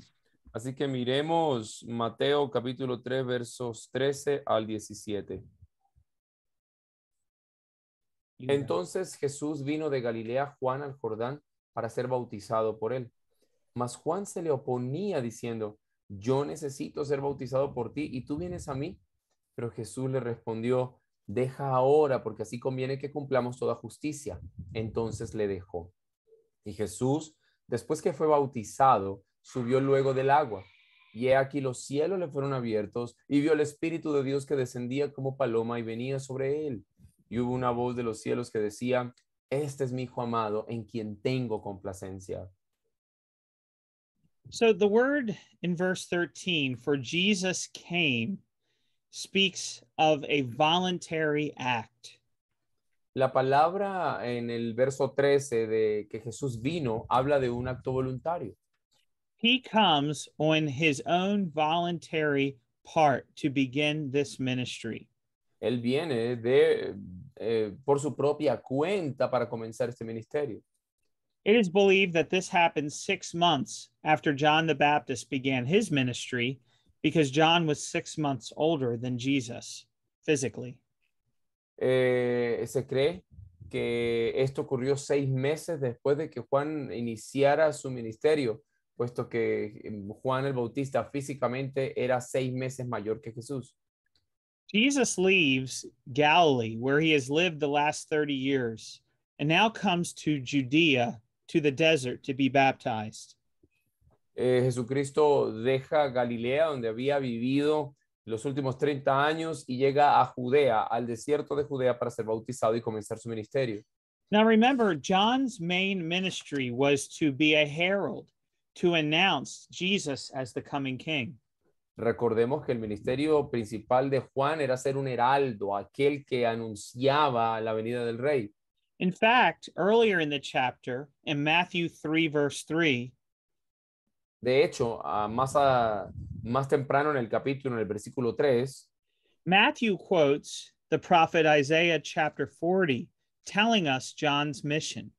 Así que miremos Mateo capítulo 3 versos 13 al 17. Entonces Jesús vino de Galilea Juan al Jordán para ser bautizado por él. Mas Juan se le oponía diciendo, yo necesito ser bautizado por ti y tú vienes a mí. Pero Jesús le respondió, deja ahora, porque así conviene que cumplamos toda justicia. Entonces le dejó. Y Jesús, después que fue bautizado, subió luego del agua. Y he aquí los cielos le fueron abiertos y vio el Espíritu de Dios que descendía como paloma y venía sobre él. Y hubo una voz de los cielos que decía, este es mi Hijo amado en quien tengo complacencia. So the word in verse 13, for Jesus came, speaks of a voluntary act. La palabra en el verso 13 de que Jesús vino habla de un acto voluntario. He comes on his own voluntary part to begin this ministry. Él viene de eh, por su propia cuenta para comenzar este ministerio. It is believed that this happened six months after John the Baptist began his ministry because John was six months older than Jesus physically. Eh, se cree que esto ocurrió seis meses después de que Juan iniciara su ministerio, puesto que Juan el Bautista físicamente era seis meses mayor que Jesús. Jesus leaves Galilee, where he has lived the last 30 years, and now comes to Judea, to the desert to be baptized. Eh, Jesucristo deja Galilea, donde había vivido los últimos 30 años, y llega a Judea, al desierto de Judea, para ser bautizado y comenzar su ministerio. Now remember, John's main ministry was to be a herald, to announce Jesus as the coming king. Recordemos que el ministerio principal de Juan era ser un heraldo, aquel que anunciaba la venida del rey. In fact, earlier in the chapter, in Matthew 3, verse 3, De hecho, uh, más, a, más temprano en el capítulo, en el versículo 3, Matthew quotes the prophet Isaiah chapter 40, telling us John's mission.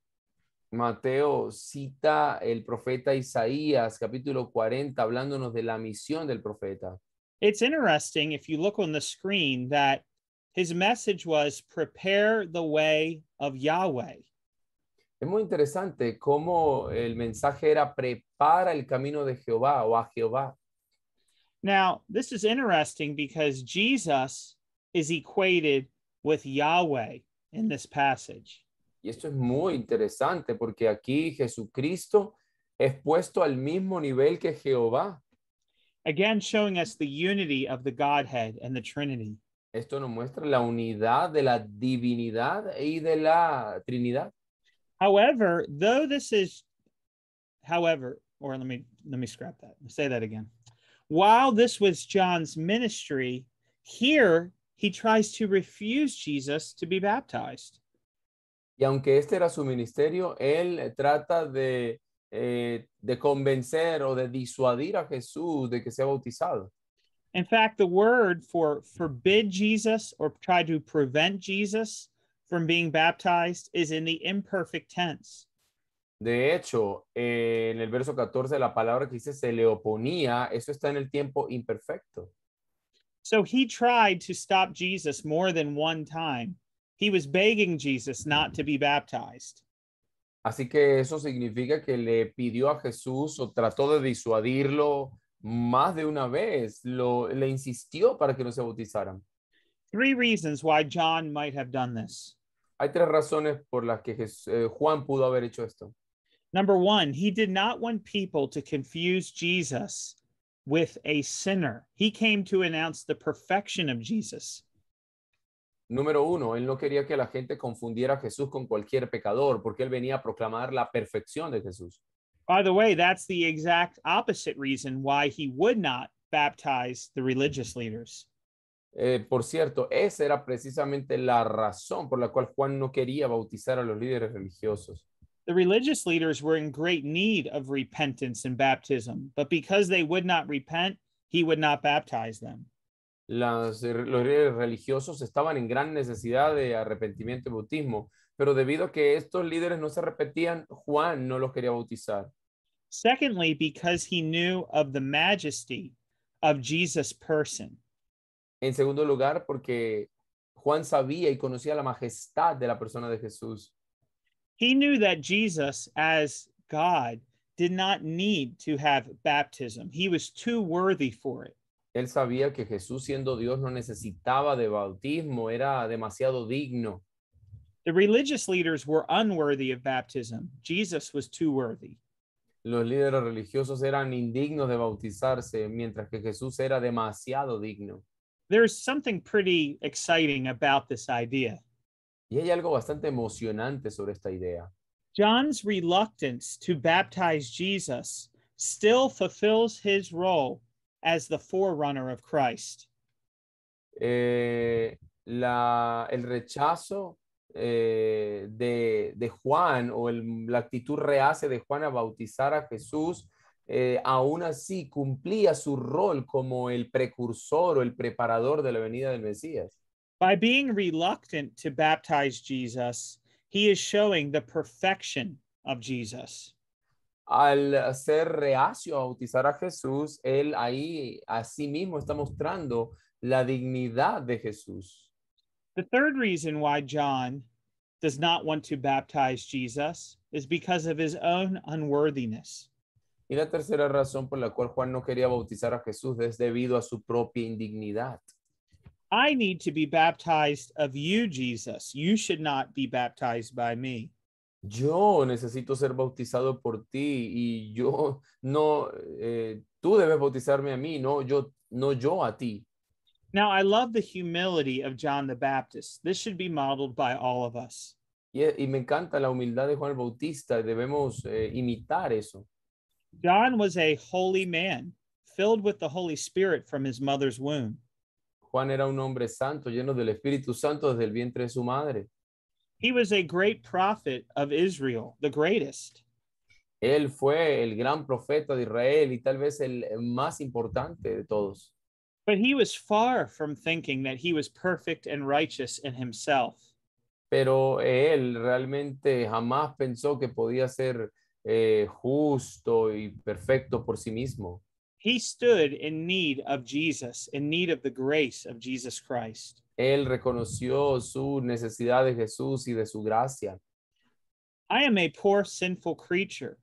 Mateo cita el profeta Isaías, capítulo 40, hablándonos de la misión del profeta. It's interesting if you look on the screen that his message was prepare the way of Yahweh. Es muy interesante cómo el mensaje era prepara el camino de Jehová o a Jehová. Now, this is interesting because Jesus is equated with Yahweh in this passage. Y esto es muy interesante porque aquí Jesucristo es puesto al mismo nivel que Jehová. Again, showing us the unity of the Godhead and the Trinity. Esto nos muestra la unidad de la divinidad y de la Trinidad. However, though this is, however, or let me let me scrap that. Say that again. While this was John's ministry, here he tries to refuse Jesus to be baptized. Y aunque este era su ministerio, él trata de eh, de convencer o de disuadir a Jesús de que sea bautizado. In fact, the word for forbid Jesus or try to prevent Jesus from being baptized is in the imperfect tense. De hecho, en el verso 14 la palabra que dice se le oponía, eso está en el tiempo imperfecto. So he tried to stop Jesus more than one time. He was begging Jesus not to be baptized. Así que eso significa que le pidió a Jesús o trató de disuadirlo más de una vez lo, le insistió para que no se bautizaran. John might done Hay tres razones por las que eh, Juan pudo haber hecho esto. Number he did not want people to confuse Jesus with a sinner. He came to announce the perfection of Jesus. Número uno, él no quería que la gente confundiera a Jesús con cualquier pecador, porque él venía a proclamar la perfección de Jesús. By the way, that's the exact opposite reason why he would not baptize the religious leaders. Eh, por cierto, esa era precisamente la razón por la cual Juan no quería bautizar a los líderes religiosos. The religious leaders were in great need of repentance and baptism, but because they would not repent, he would not baptize them. Las, los líderes religiosos estaban en gran necesidad de arrepentimiento y bautismo, pero debido a que estos líderes no se arrepentían, Juan no los quería bautizar. Secondly, because he knew of the majesty of Jesus' person. En segundo lugar, porque Juan sabía y conocía la majestad de la persona de Jesús. He knew that Jesus, as God, did not need to have baptism. He was too worthy for it. Él sabía que Jesús, siendo Dios, no necesitaba de bautismo, era demasiado digno. The religious leaders were unworthy of baptism. Jesus was too worthy. los líderes religiosos eran indignos de bautizarse, mientras que Jesús era demasiado digno. There's something pretty exciting about this idea. Y hay algo bastante emocionante sobre esta idea. John's reluctance to baptize Jesus still fulfills his role as the forerunner of Christ. Eh, la, el rechazo eh, de, Juan o el, la actitud reace de Juan a bautizar a Jesús, eh, aún así cumplía su rol como el precursor o el preparador de la venida del Mesías. By being reluctant to baptize Jesus, he is showing the perfection of Jesus. Al ser reacio a bautizar a Jesús, él ahí a sí mismo está mostrando la dignidad de Jesús. The third reason why John does not want to baptize Jesus is because of his own unworthiness. Y la tercera razón por la cual Juan no quería bautizar a Jesús es debido a su propia indignidad. I need to be baptized of you, Jesus. You should not be baptized by me. Yo necesito ser bautizado por ti y yo no, eh, tú debes bautizarme a mí, no yo, no yo a ti. Now, I love the humility of John the Baptist. This should be modeled by all of us. Yeah, y me encanta la humildad de Juan el Bautista. Debemos eh, imitar eso. John was a holy man, filled with the Holy Spirit from his mother's womb. Juan era un hombre santo, lleno del Espíritu Santo desde el vientre de su madre. He was a great prophet of Israel, the greatest. Él fue el gran profeta de Israel y tal vez el más importante de todos. But he was far from thinking that he was perfect and righteous in himself. Pero él realmente jamás pensó que podía ser eh, justo y perfecto por sí mismo. He stood in need of Jesus, in need of the grace of Jesus Christ. Él reconoció su necesidad de Jesús y de su gracia. I am a poor sinful creature.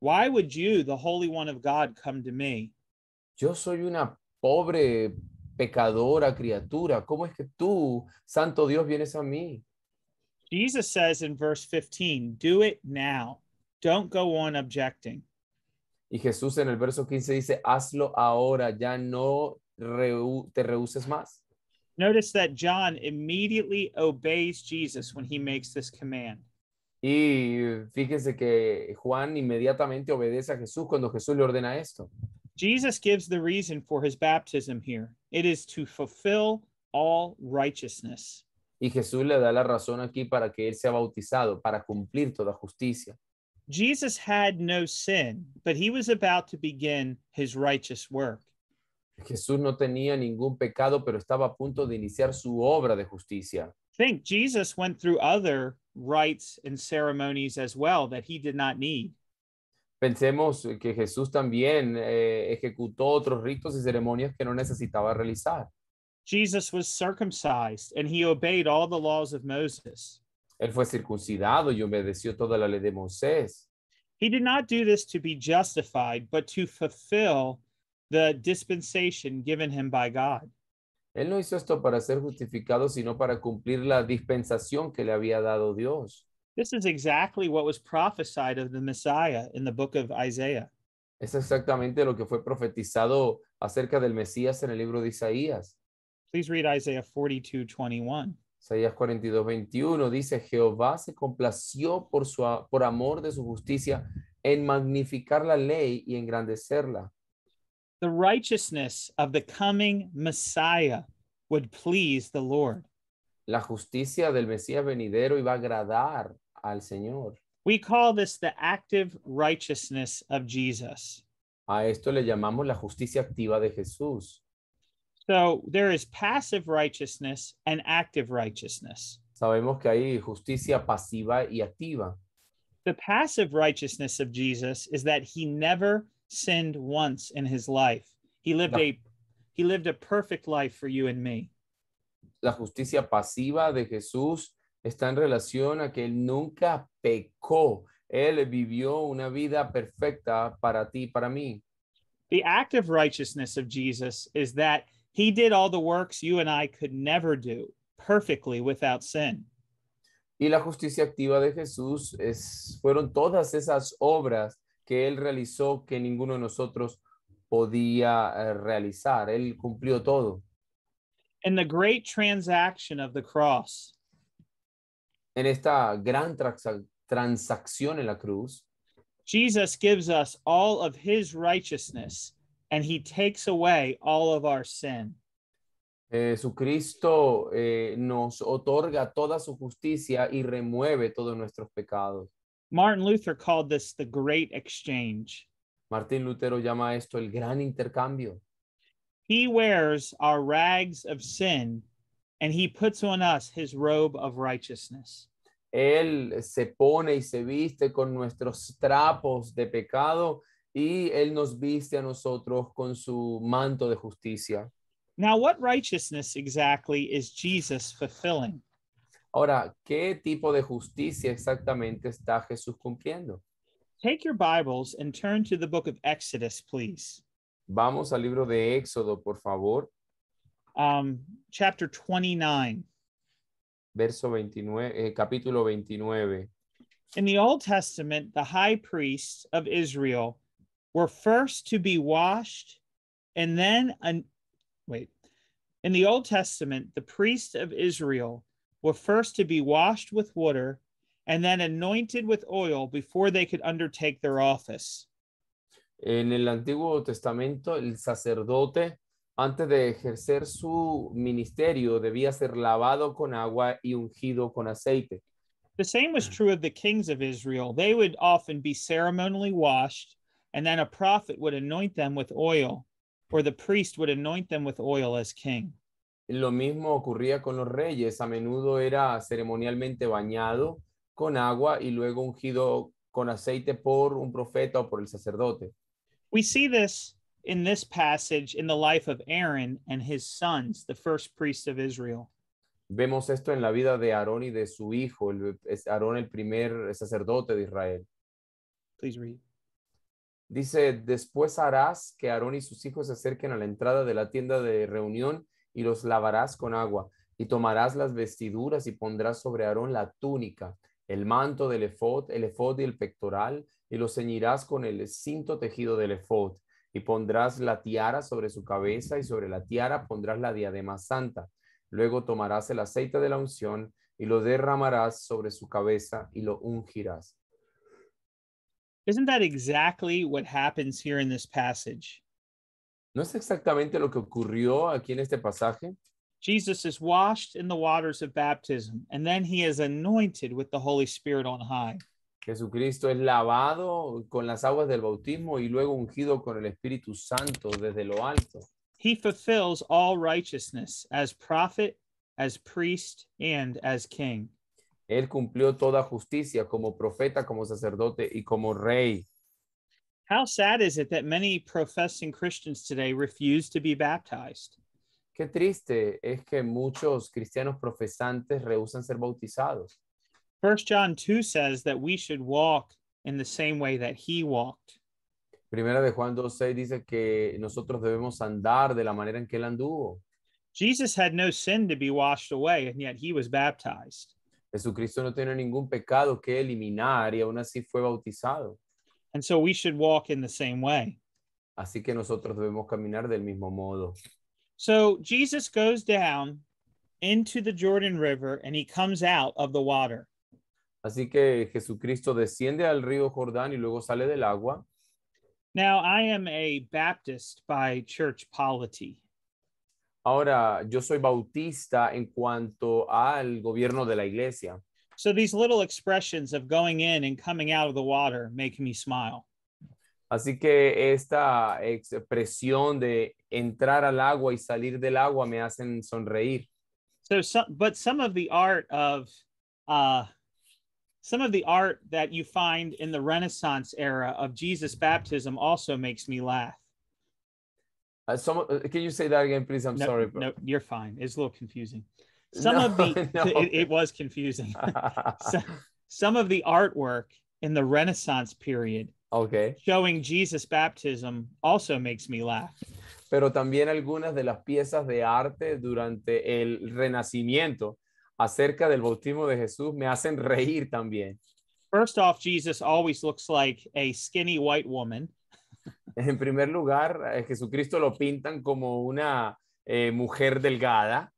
Why would you, the Holy One of God, come to me? Yo soy una pobre, pecadora criatura, ¿cómo es que tú, santo Dios, vienes a mí? Jesus verse 15, do it now. Don't go on objecting. Y Jesús en el verso 15 dice, hazlo ahora, ya no te rehuses más. Notice that John immediately obeys Jesus when he makes this command. Y fíjense que Juan inmediatamente obedece a Jesús cuando Jesús le ordena esto. Jesus gives the reason for his baptism here. It is to fulfill all righteousness. Y Jesús le da la razón aquí para que él sea bautizado, para cumplir toda justicia. Jesus had no sin, but he was about to begin his righteous work. Jesús no tenía ningún pecado, pero estaba a punto de iniciar su obra de justicia. Think Jesus went through other rites and ceremonies as well that he did not need. Pensemos que Jesús también eh, ejecutó otros ritos y ceremonias que no necesitaba realizar. Jesus Él fue circuncidado y obedeció toda la ley de Moisés. He Él no hizo esto para ser justificado, sino para cumplir la dispensación que le había dado Dios. This is exactly what was prophesied of the Messiah in the book of Isaiah. Es exactamente lo que fue profetizado acerca del Mesías en el libro de Isaías. Please read Isaiah 42:21. Isaías 42:21 dice, Jehová se complació por, su, por amor de su justicia en magnificar la ley y engrandecerla. The righteousness of the coming Messiah would please the Lord. La justicia del Mesías venidero iba a agradar al Señor. We call this the active righteousness of Jesus. A esto le llamamos la justicia activa de Jesús. So there is passive righteousness and active righteousness. Sabemos que hay justicia pasiva y activa. The passive righteousness of Jesus is that he never sinned once in his life. He lived la, a he lived a perfect life for you and me. La justicia pasiva de Jesús está en relación a que Él nunca pecó. Él vivió una vida perfecta para ti, para mí. The act righteousness of Jesus is that he did all the works you and I could never do perfectly without sin. Y la justicia activa de Jesús es, fueron todas esas obras que él realizó que ninguno de nosotros podía eh, realizar. Él cumplió todo. In the great transaction of the cross, en esta gran transacción en la cruz, Jesus gives us all of his righteousness and he takes away all of our sin. Jesucristo eh, nos otorga toda su justicia y remueve todos nuestros pecados. Martin Luther called this the great exchange. Martín Lutero llama esto el gran intercambio. He wears our rags of sin and he puts on us his robe of righteousness. Él se pone y se viste con nuestros trapos de pecado y él nos viste a nosotros con su manto de justicia. Now what righteousness exactly is Jesus fulfilling? Ahora, ¿qué tipo de justicia exactamente está Jesús cumpliendo? Take your Bibles and turn to the book of Exodus, please. Vamos al libro de Éxodo, por favor um, chapter 29. Verso 29, eh, capítulo 29. In the Old Testament, the high priests of Israel were first to be washed and then an, wait. In the Old Testament, the priests of Israel were first to be washed with water and then anointed with oil before they could undertake their office. En el Antiguo Testamento, el sacerdote antes de ejercer su ministerio, debía ser lavado con agua y ungido con aceite. The same was mm. true of the kings of Israel. They would often be ceremonially washed, and then a prophet would anoint them with oil, or the priest would anoint them with oil as king. Lo mismo ocurría con los reyes. A menudo era ceremonialmente bañado con agua y luego ungido con aceite por un profeta o por el sacerdote. We see this in this passage Vemos esto en la vida de Aarón y de su hijo, Aarón el primer sacerdote de Israel. Please read. Dice, después harás que Aarón y sus hijos se acerquen a la entrada de la tienda de reunión y los lavarás con agua y tomarás las vestiduras y pondrás sobre Aarón la túnica, el manto del efod, el efod y el pectoral y los ceñirás con el cinto tejido del efod y pondrás la tiara sobre su cabeza y sobre la tiara pondrás la diadema santa. Luego tomarás el aceite de la unción y lo derramarás sobre su cabeza y lo ungirás. exactly what happens here in this passage? ¿No es exactamente lo que ocurrió aquí en este pasaje? Jesus is washed in the waters of baptism and then he is anointed with the Holy Spirit on high. Jesucristo es lavado con las aguas del bautismo y luego ungido con el Espíritu Santo desde lo alto. He fulfills all righteousness as prophet, as priest, and as king. Él cumplió toda justicia como profeta, como sacerdote y como rey. How sad is it that many professing Christians today refuse to be baptized? Qué triste es que muchos cristianos profesantes rehúsan ser bautizados. First John 2 says that we should walk in the same way that he walked. Primera de Juan 2:6 dice que nosotros debemos andar de la manera en que él anduvo. Jesus had no sin to be washed away and yet he was baptized. Jesucristo no tiene ningún pecado que eliminar y aún así fue bautizado. And so we should walk in the same way. Así que nosotros debemos caminar del mismo modo. So Jesus goes down into the Jordan River and he comes out of the water. Así que Jesucristo desciende al río Jordán y luego sale del agua. Now I am a Baptist by church polity. Ahora yo soy bautista en cuanto al gobierno de la iglesia. So these little expressions of going in and coming out of the water make me smile. Así que esta expresión de entrar al agua y salir del agua me hacen sonreír. So, some, but some of the art of uh, some of the art that you find in the Renaissance era of Jesus' baptism also makes me laugh. Uh, some, uh, can you say that again, please? I'm no, sorry. Bro. No, you're fine. It's a little confusing. Some no, of the no. it, it, was confusing. some, some of the artwork in the Renaissance period, okay, showing Jesus' baptism also makes me laugh. Pero también algunas de las piezas de arte durante el Renacimiento acerca del bautismo de Jesús me hacen reír también. First off, Jesus always looks like a skinny white woman. En primer lugar, Jesucristo lo pintan como una eh, mujer delgada.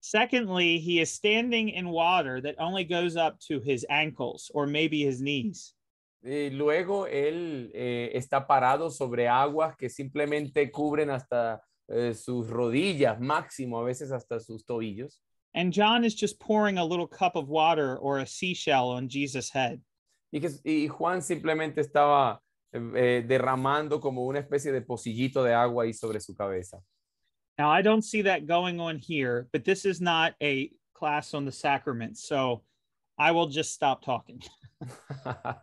Secondly, he is standing in water that only goes up to his ankles or maybe his knees. luego él eh, está parado sobre aguas que simplemente cubren hasta eh, sus rodillas, máximo a veces hasta sus tobillos. And John is just pouring a little cup of water or a seashell on Jesus' head. Y, que, y Juan simplemente estaba eh, eh, derramando como una especie de pocillito de agua ahí sobre su cabeza. Now, I don't see that going on here, but this is not a class on the sacraments, so I will just stop talking.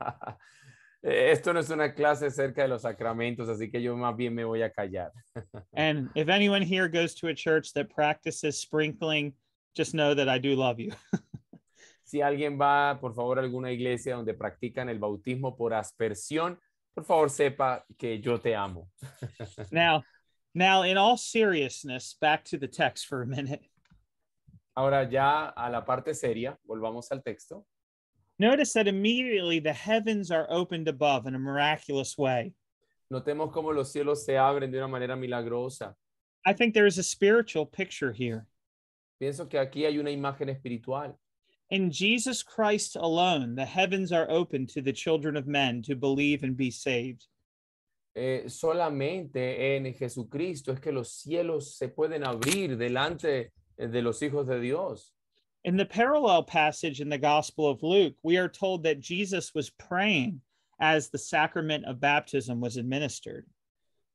Eh, esto no es una clase acerca de los sacramentos, así que yo más bien me voy a callar. and if anyone here goes to a church that practices sprinkling, just know that I do love you. si alguien va, por favor, a alguna iglesia donde practican el bautismo por aspersión, por favor, sepa que yo te amo. now, now in all seriousness, back to the text for a minute. Ahora ya a la parte seria, volvamos al texto. Notice that immediately the heavens are opened above in a miraculous way. Notemos cómo los cielos se abren de una manera milagrosa. I think there is a spiritual picture here. Pienso que aquí hay una imagen espiritual. In Jesus Christ alone, the heavens are open to the children of men to believe and be saved. Eh, solamente en Jesucristo es que los cielos se pueden abrir delante eh, de los hijos de Dios. In the parallel passage in the Gospel of Luke, we are told that Jesus was praying as the sacrament of baptism was administered.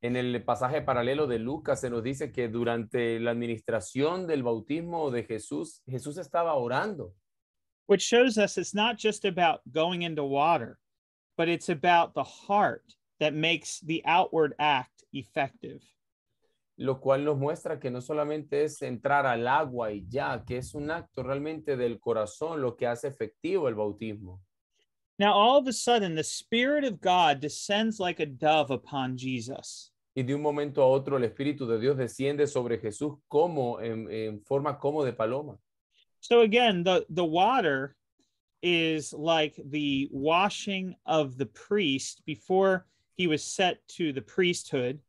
En el pasaje paralelo de Lucas se nos dice que durante la administración del bautismo de Jesús, Jesús estaba orando. Which shows us it's not just about going into water, but it's about the heart that makes the outward act effective. Lo cual nos muestra que no solamente es entrar al agua y ya, que es un acto realmente del corazón lo que hace efectivo el bautismo. Now all of a sudden the spirit of God descends like a dove upon Jesus. y de un momento a otro el Espíritu de Dios desciende sobre Jesús como en, en forma como de paloma. So again, the, the water is like the washing of the priest before he was set to the priesthood.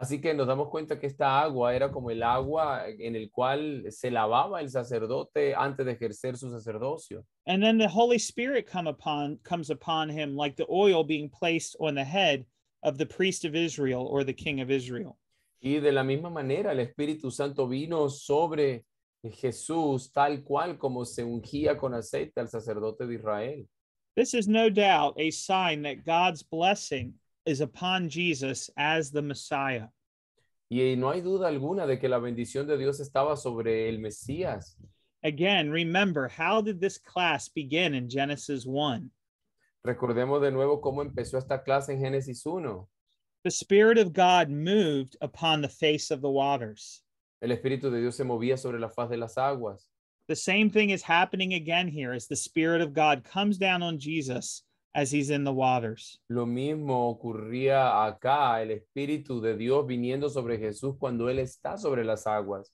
Así que nos damos cuenta que esta agua era como el agua en el cual se lavaba el sacerdote antes de ejercer su sacerdocio. And then the Holy Spirit come upon comes upon him like the oil being placed on the head of the priest of Israel or the king of Israel. Y de la misma manera el Espíritu Santo vino sobre Jesús tal cual como se ungía con aceite al sacerdote de Israel. This is no doubt a sign that God's blessing is upon Jesus as the Messiah. Y no hay duda alguna de que la bendición de Dios estaba sobre el Mesías. Again, remember how did this class begin in Genesis 1? Recordemos de nuevo cómo empezó esta clase en Génesis 1. The Spirit of God moved upon the face of the waters. El Espíritu de Dios se movía sobre la faz de las aguas. The same thing is happening again here as the Spirit of God comes down on Jesus as he's in the waters. Lo mismo ocurría acá, el Espíritu de Dios viniendo sobre Jesús cuando él está sobre las aguas.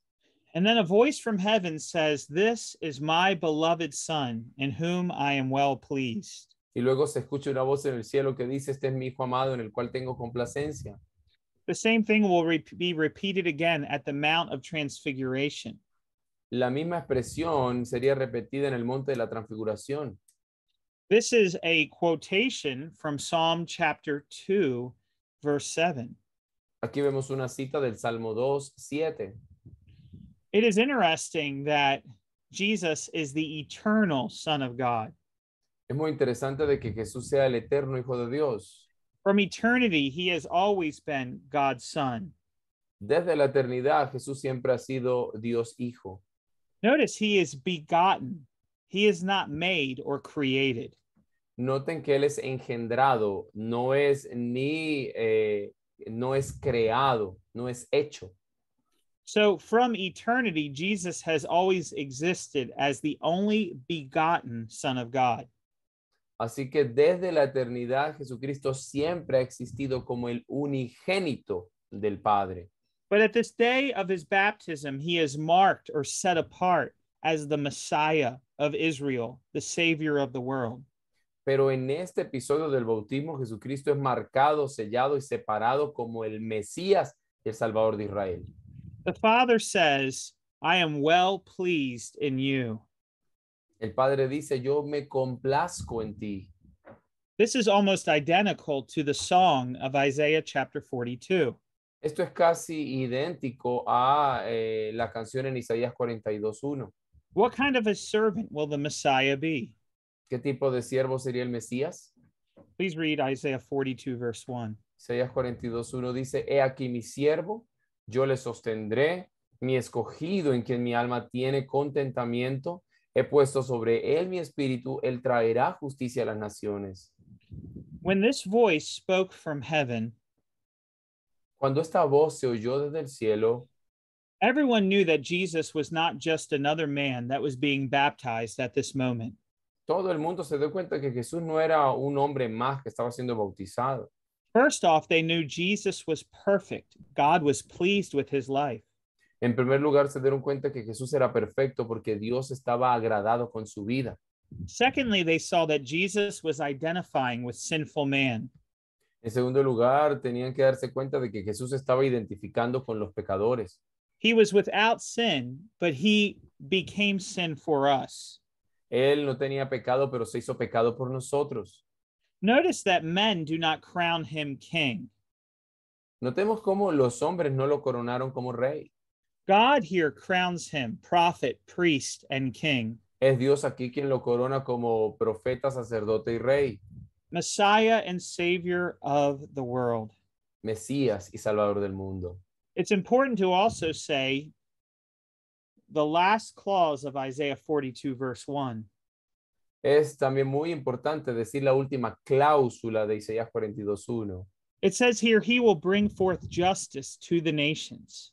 And then a voice from heaven says, This is my beloved Son, in whom I am well pleased. y luego se escucha una voz en el cielo que dice, este es mi hijo amado en el cual tengo complacencia. The same thing will be repeated again at the Mount of Transfiguration. La misma expresión sería repetida en el monte de la transfiguración. This is a quotation from Psalm chapter 2 verse 7. Aquí vemos una cita del Salmo 2, 7. It is interesting that Jesus is the eternal son of God. Es muy interesante de que Jesús sea el eterno hijo de Dios. From eternity he has always been God's son. Desde la eternidad Jesús siempre ha sido Dios hijo. Notice he is begotten. He is not made or created. Noten que él es engendrado, no es ni eh, no es creado, no es hecho. So from eternity Jesus has always existed as the only begotten son of God. Así que desde la eternidad Jesucristo siempre ha existido como el unigénito del Padre. Pero en este episodio del bautismo, Jesucristo es marcado, sellado y separado como el Mesías, el Salvador de Israel. The Father says, I am well pleased in you. El padre dice, yo me complazco en ti. This is almost identical to the song of Isaiah chapter 42. Esto es casi idéntico a eh, la canción en Isaías 42.1. What kind of a servant will the Messiah be? ¿Qué tipo de siervo sería el Mesías? Please read Isaiah 42 verse 1. Isaías 42.1 dice, He aquí mi siervo, yo le sostendré, mi escogido en quien mi alma tiene contentamiento, He puesto sobre él mi espíritu, él traerá justicia a las naciones. When this voice spoke from heaven, cuando esta voz se oyó desde el cielo, everyone knew that Jesus was not just another man that was being baptized at this moment. Todo el mundo se dio cuenta que Jesús no era un hombre más que estaba siendo bautizado. First off, they knew Jesus was perfect. God was pleased with his life. En primer lugar, se dieron cuenta que Jesús era perfecto porque Dios estaba agradado con su vida. Jesus was En segundo lugar, tenían que darse cuenta de que Jesús estaba identificando con los pecadores. without became for Él no tenía pecado, pero se hizo pecado por nosotros. Notemos cómo los hombres no lo coronaron como rey. God here crowns him prophet, priest, and king. Es Dios aquí quien lo corona como profeta, sacerdote y rey. Messiah and savior of the world. Mesías y salvador del mundo. It's important to also say the last clause of Isaiah 42 verse 1. Es también muy importante decir la última cláusula de Isaías 42:1. It says here he will bring forth justice to the nations.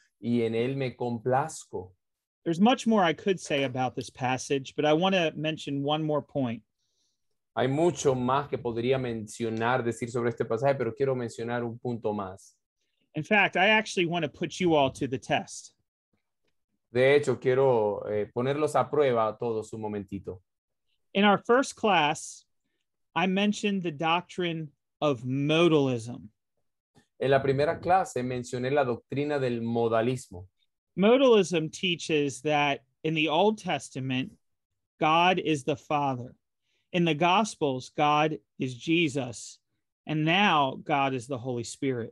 y en él me complazco. There's much more I could say about this passage, but I want to mention one more point. Hay mucho más que podría mencionar, decir sobre este pasaje, pero quiero mencionar un punto más. In fact, I actually want to put you all to the test. De hecho, quiero eh, ponerlos a prueba a todos un momentito. In our first class, I mentioned the doctrine of modalism. En la primera clase mencioné la doctrina del modalismo. Modalism teaches that in the Old Testament, God is the Father. In the Gospels, God is Jesus. And now God is the Holy Spirit.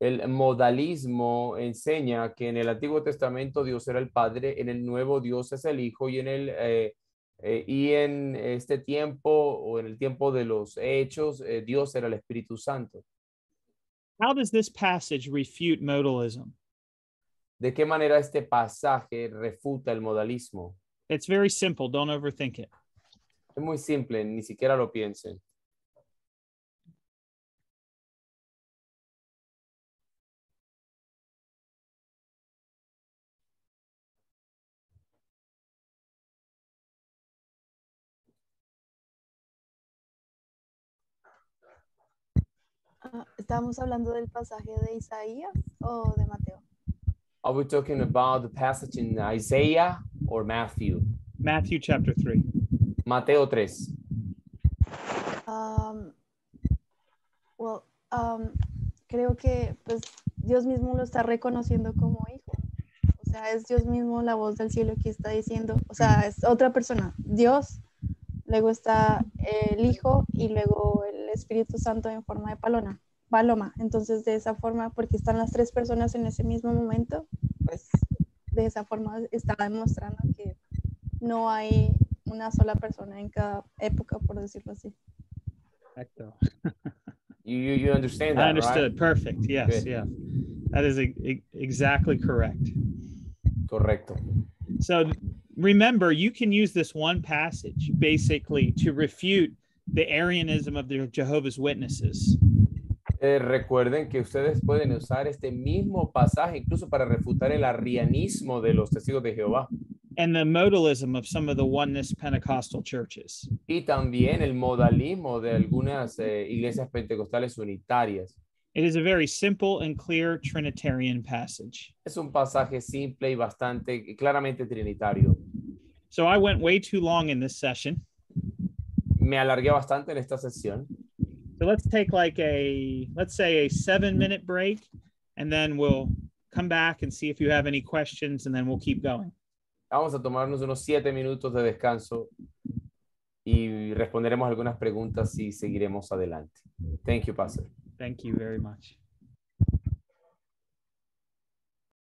El modalismo enseña que en el Antiguo Testamento Dios era el Padre, en el Nuevo Dios es el Hijo y en el eh, eh, y en este tiempo o en el tiempo de los hechos eh, Dios era el Espíritu Santo. How does this passage refute modalism? ¿De qué manera este pasaje refuta el modalismo? It's very simple. Don't overthink it. Es muy simple, ni siquiera lo piensen. Ah, ¿Estamos hablando del pasaje de Isaías o de Mateo? Are we talking about the passage in Isaiah or Matthew? Matthew chapter 3. Mateo 3. Um, well, um, creo que pues, Dios mismo lo está reconociendo como hijo. O sea, es Dios mismo la voz del cielo que está diciendo. O sea, es otra persona. Dios, luego está el hijo y luego Espíritu Santo en forma de paloma. paloma. Entonces, de esa forma, porque están las tres personas en ese mismo momento, pues de esa forma está demostrando que no hay una sola persona en cada época, por decirlo así. Exacto. you, understand that, I understood. Perfect. Yes. Yeah. That is e, e, exactly correct. Correcto. So remember, you can use this one passage basically to refute the Arianism of the Jehovah's Witnesses. Eh, recuerden que ustedes pueden usar este mismo pasaje incluso para refutar el arrianismo de los testigos de Jehová. And the modalism of some of the oneness Pentecostal churches. Y también el modalismo de algunas eh, iglesias pentecostales unitarias. It is a very simple and clear Trinitarian passage. Es un pasaje simple y bastante claramente trinitario. So I went way too long in this session. me alargué bastante en esta sesión. So let's take like a, let's say a seven minute break and then we'll come back and see if you have any questions and then we'll keep going. Vamos a tomarnos unos siete minutos de descanso y responderemos algunas preguntas y seguiremos adelante. Thank you, Pastor. Thank you very much.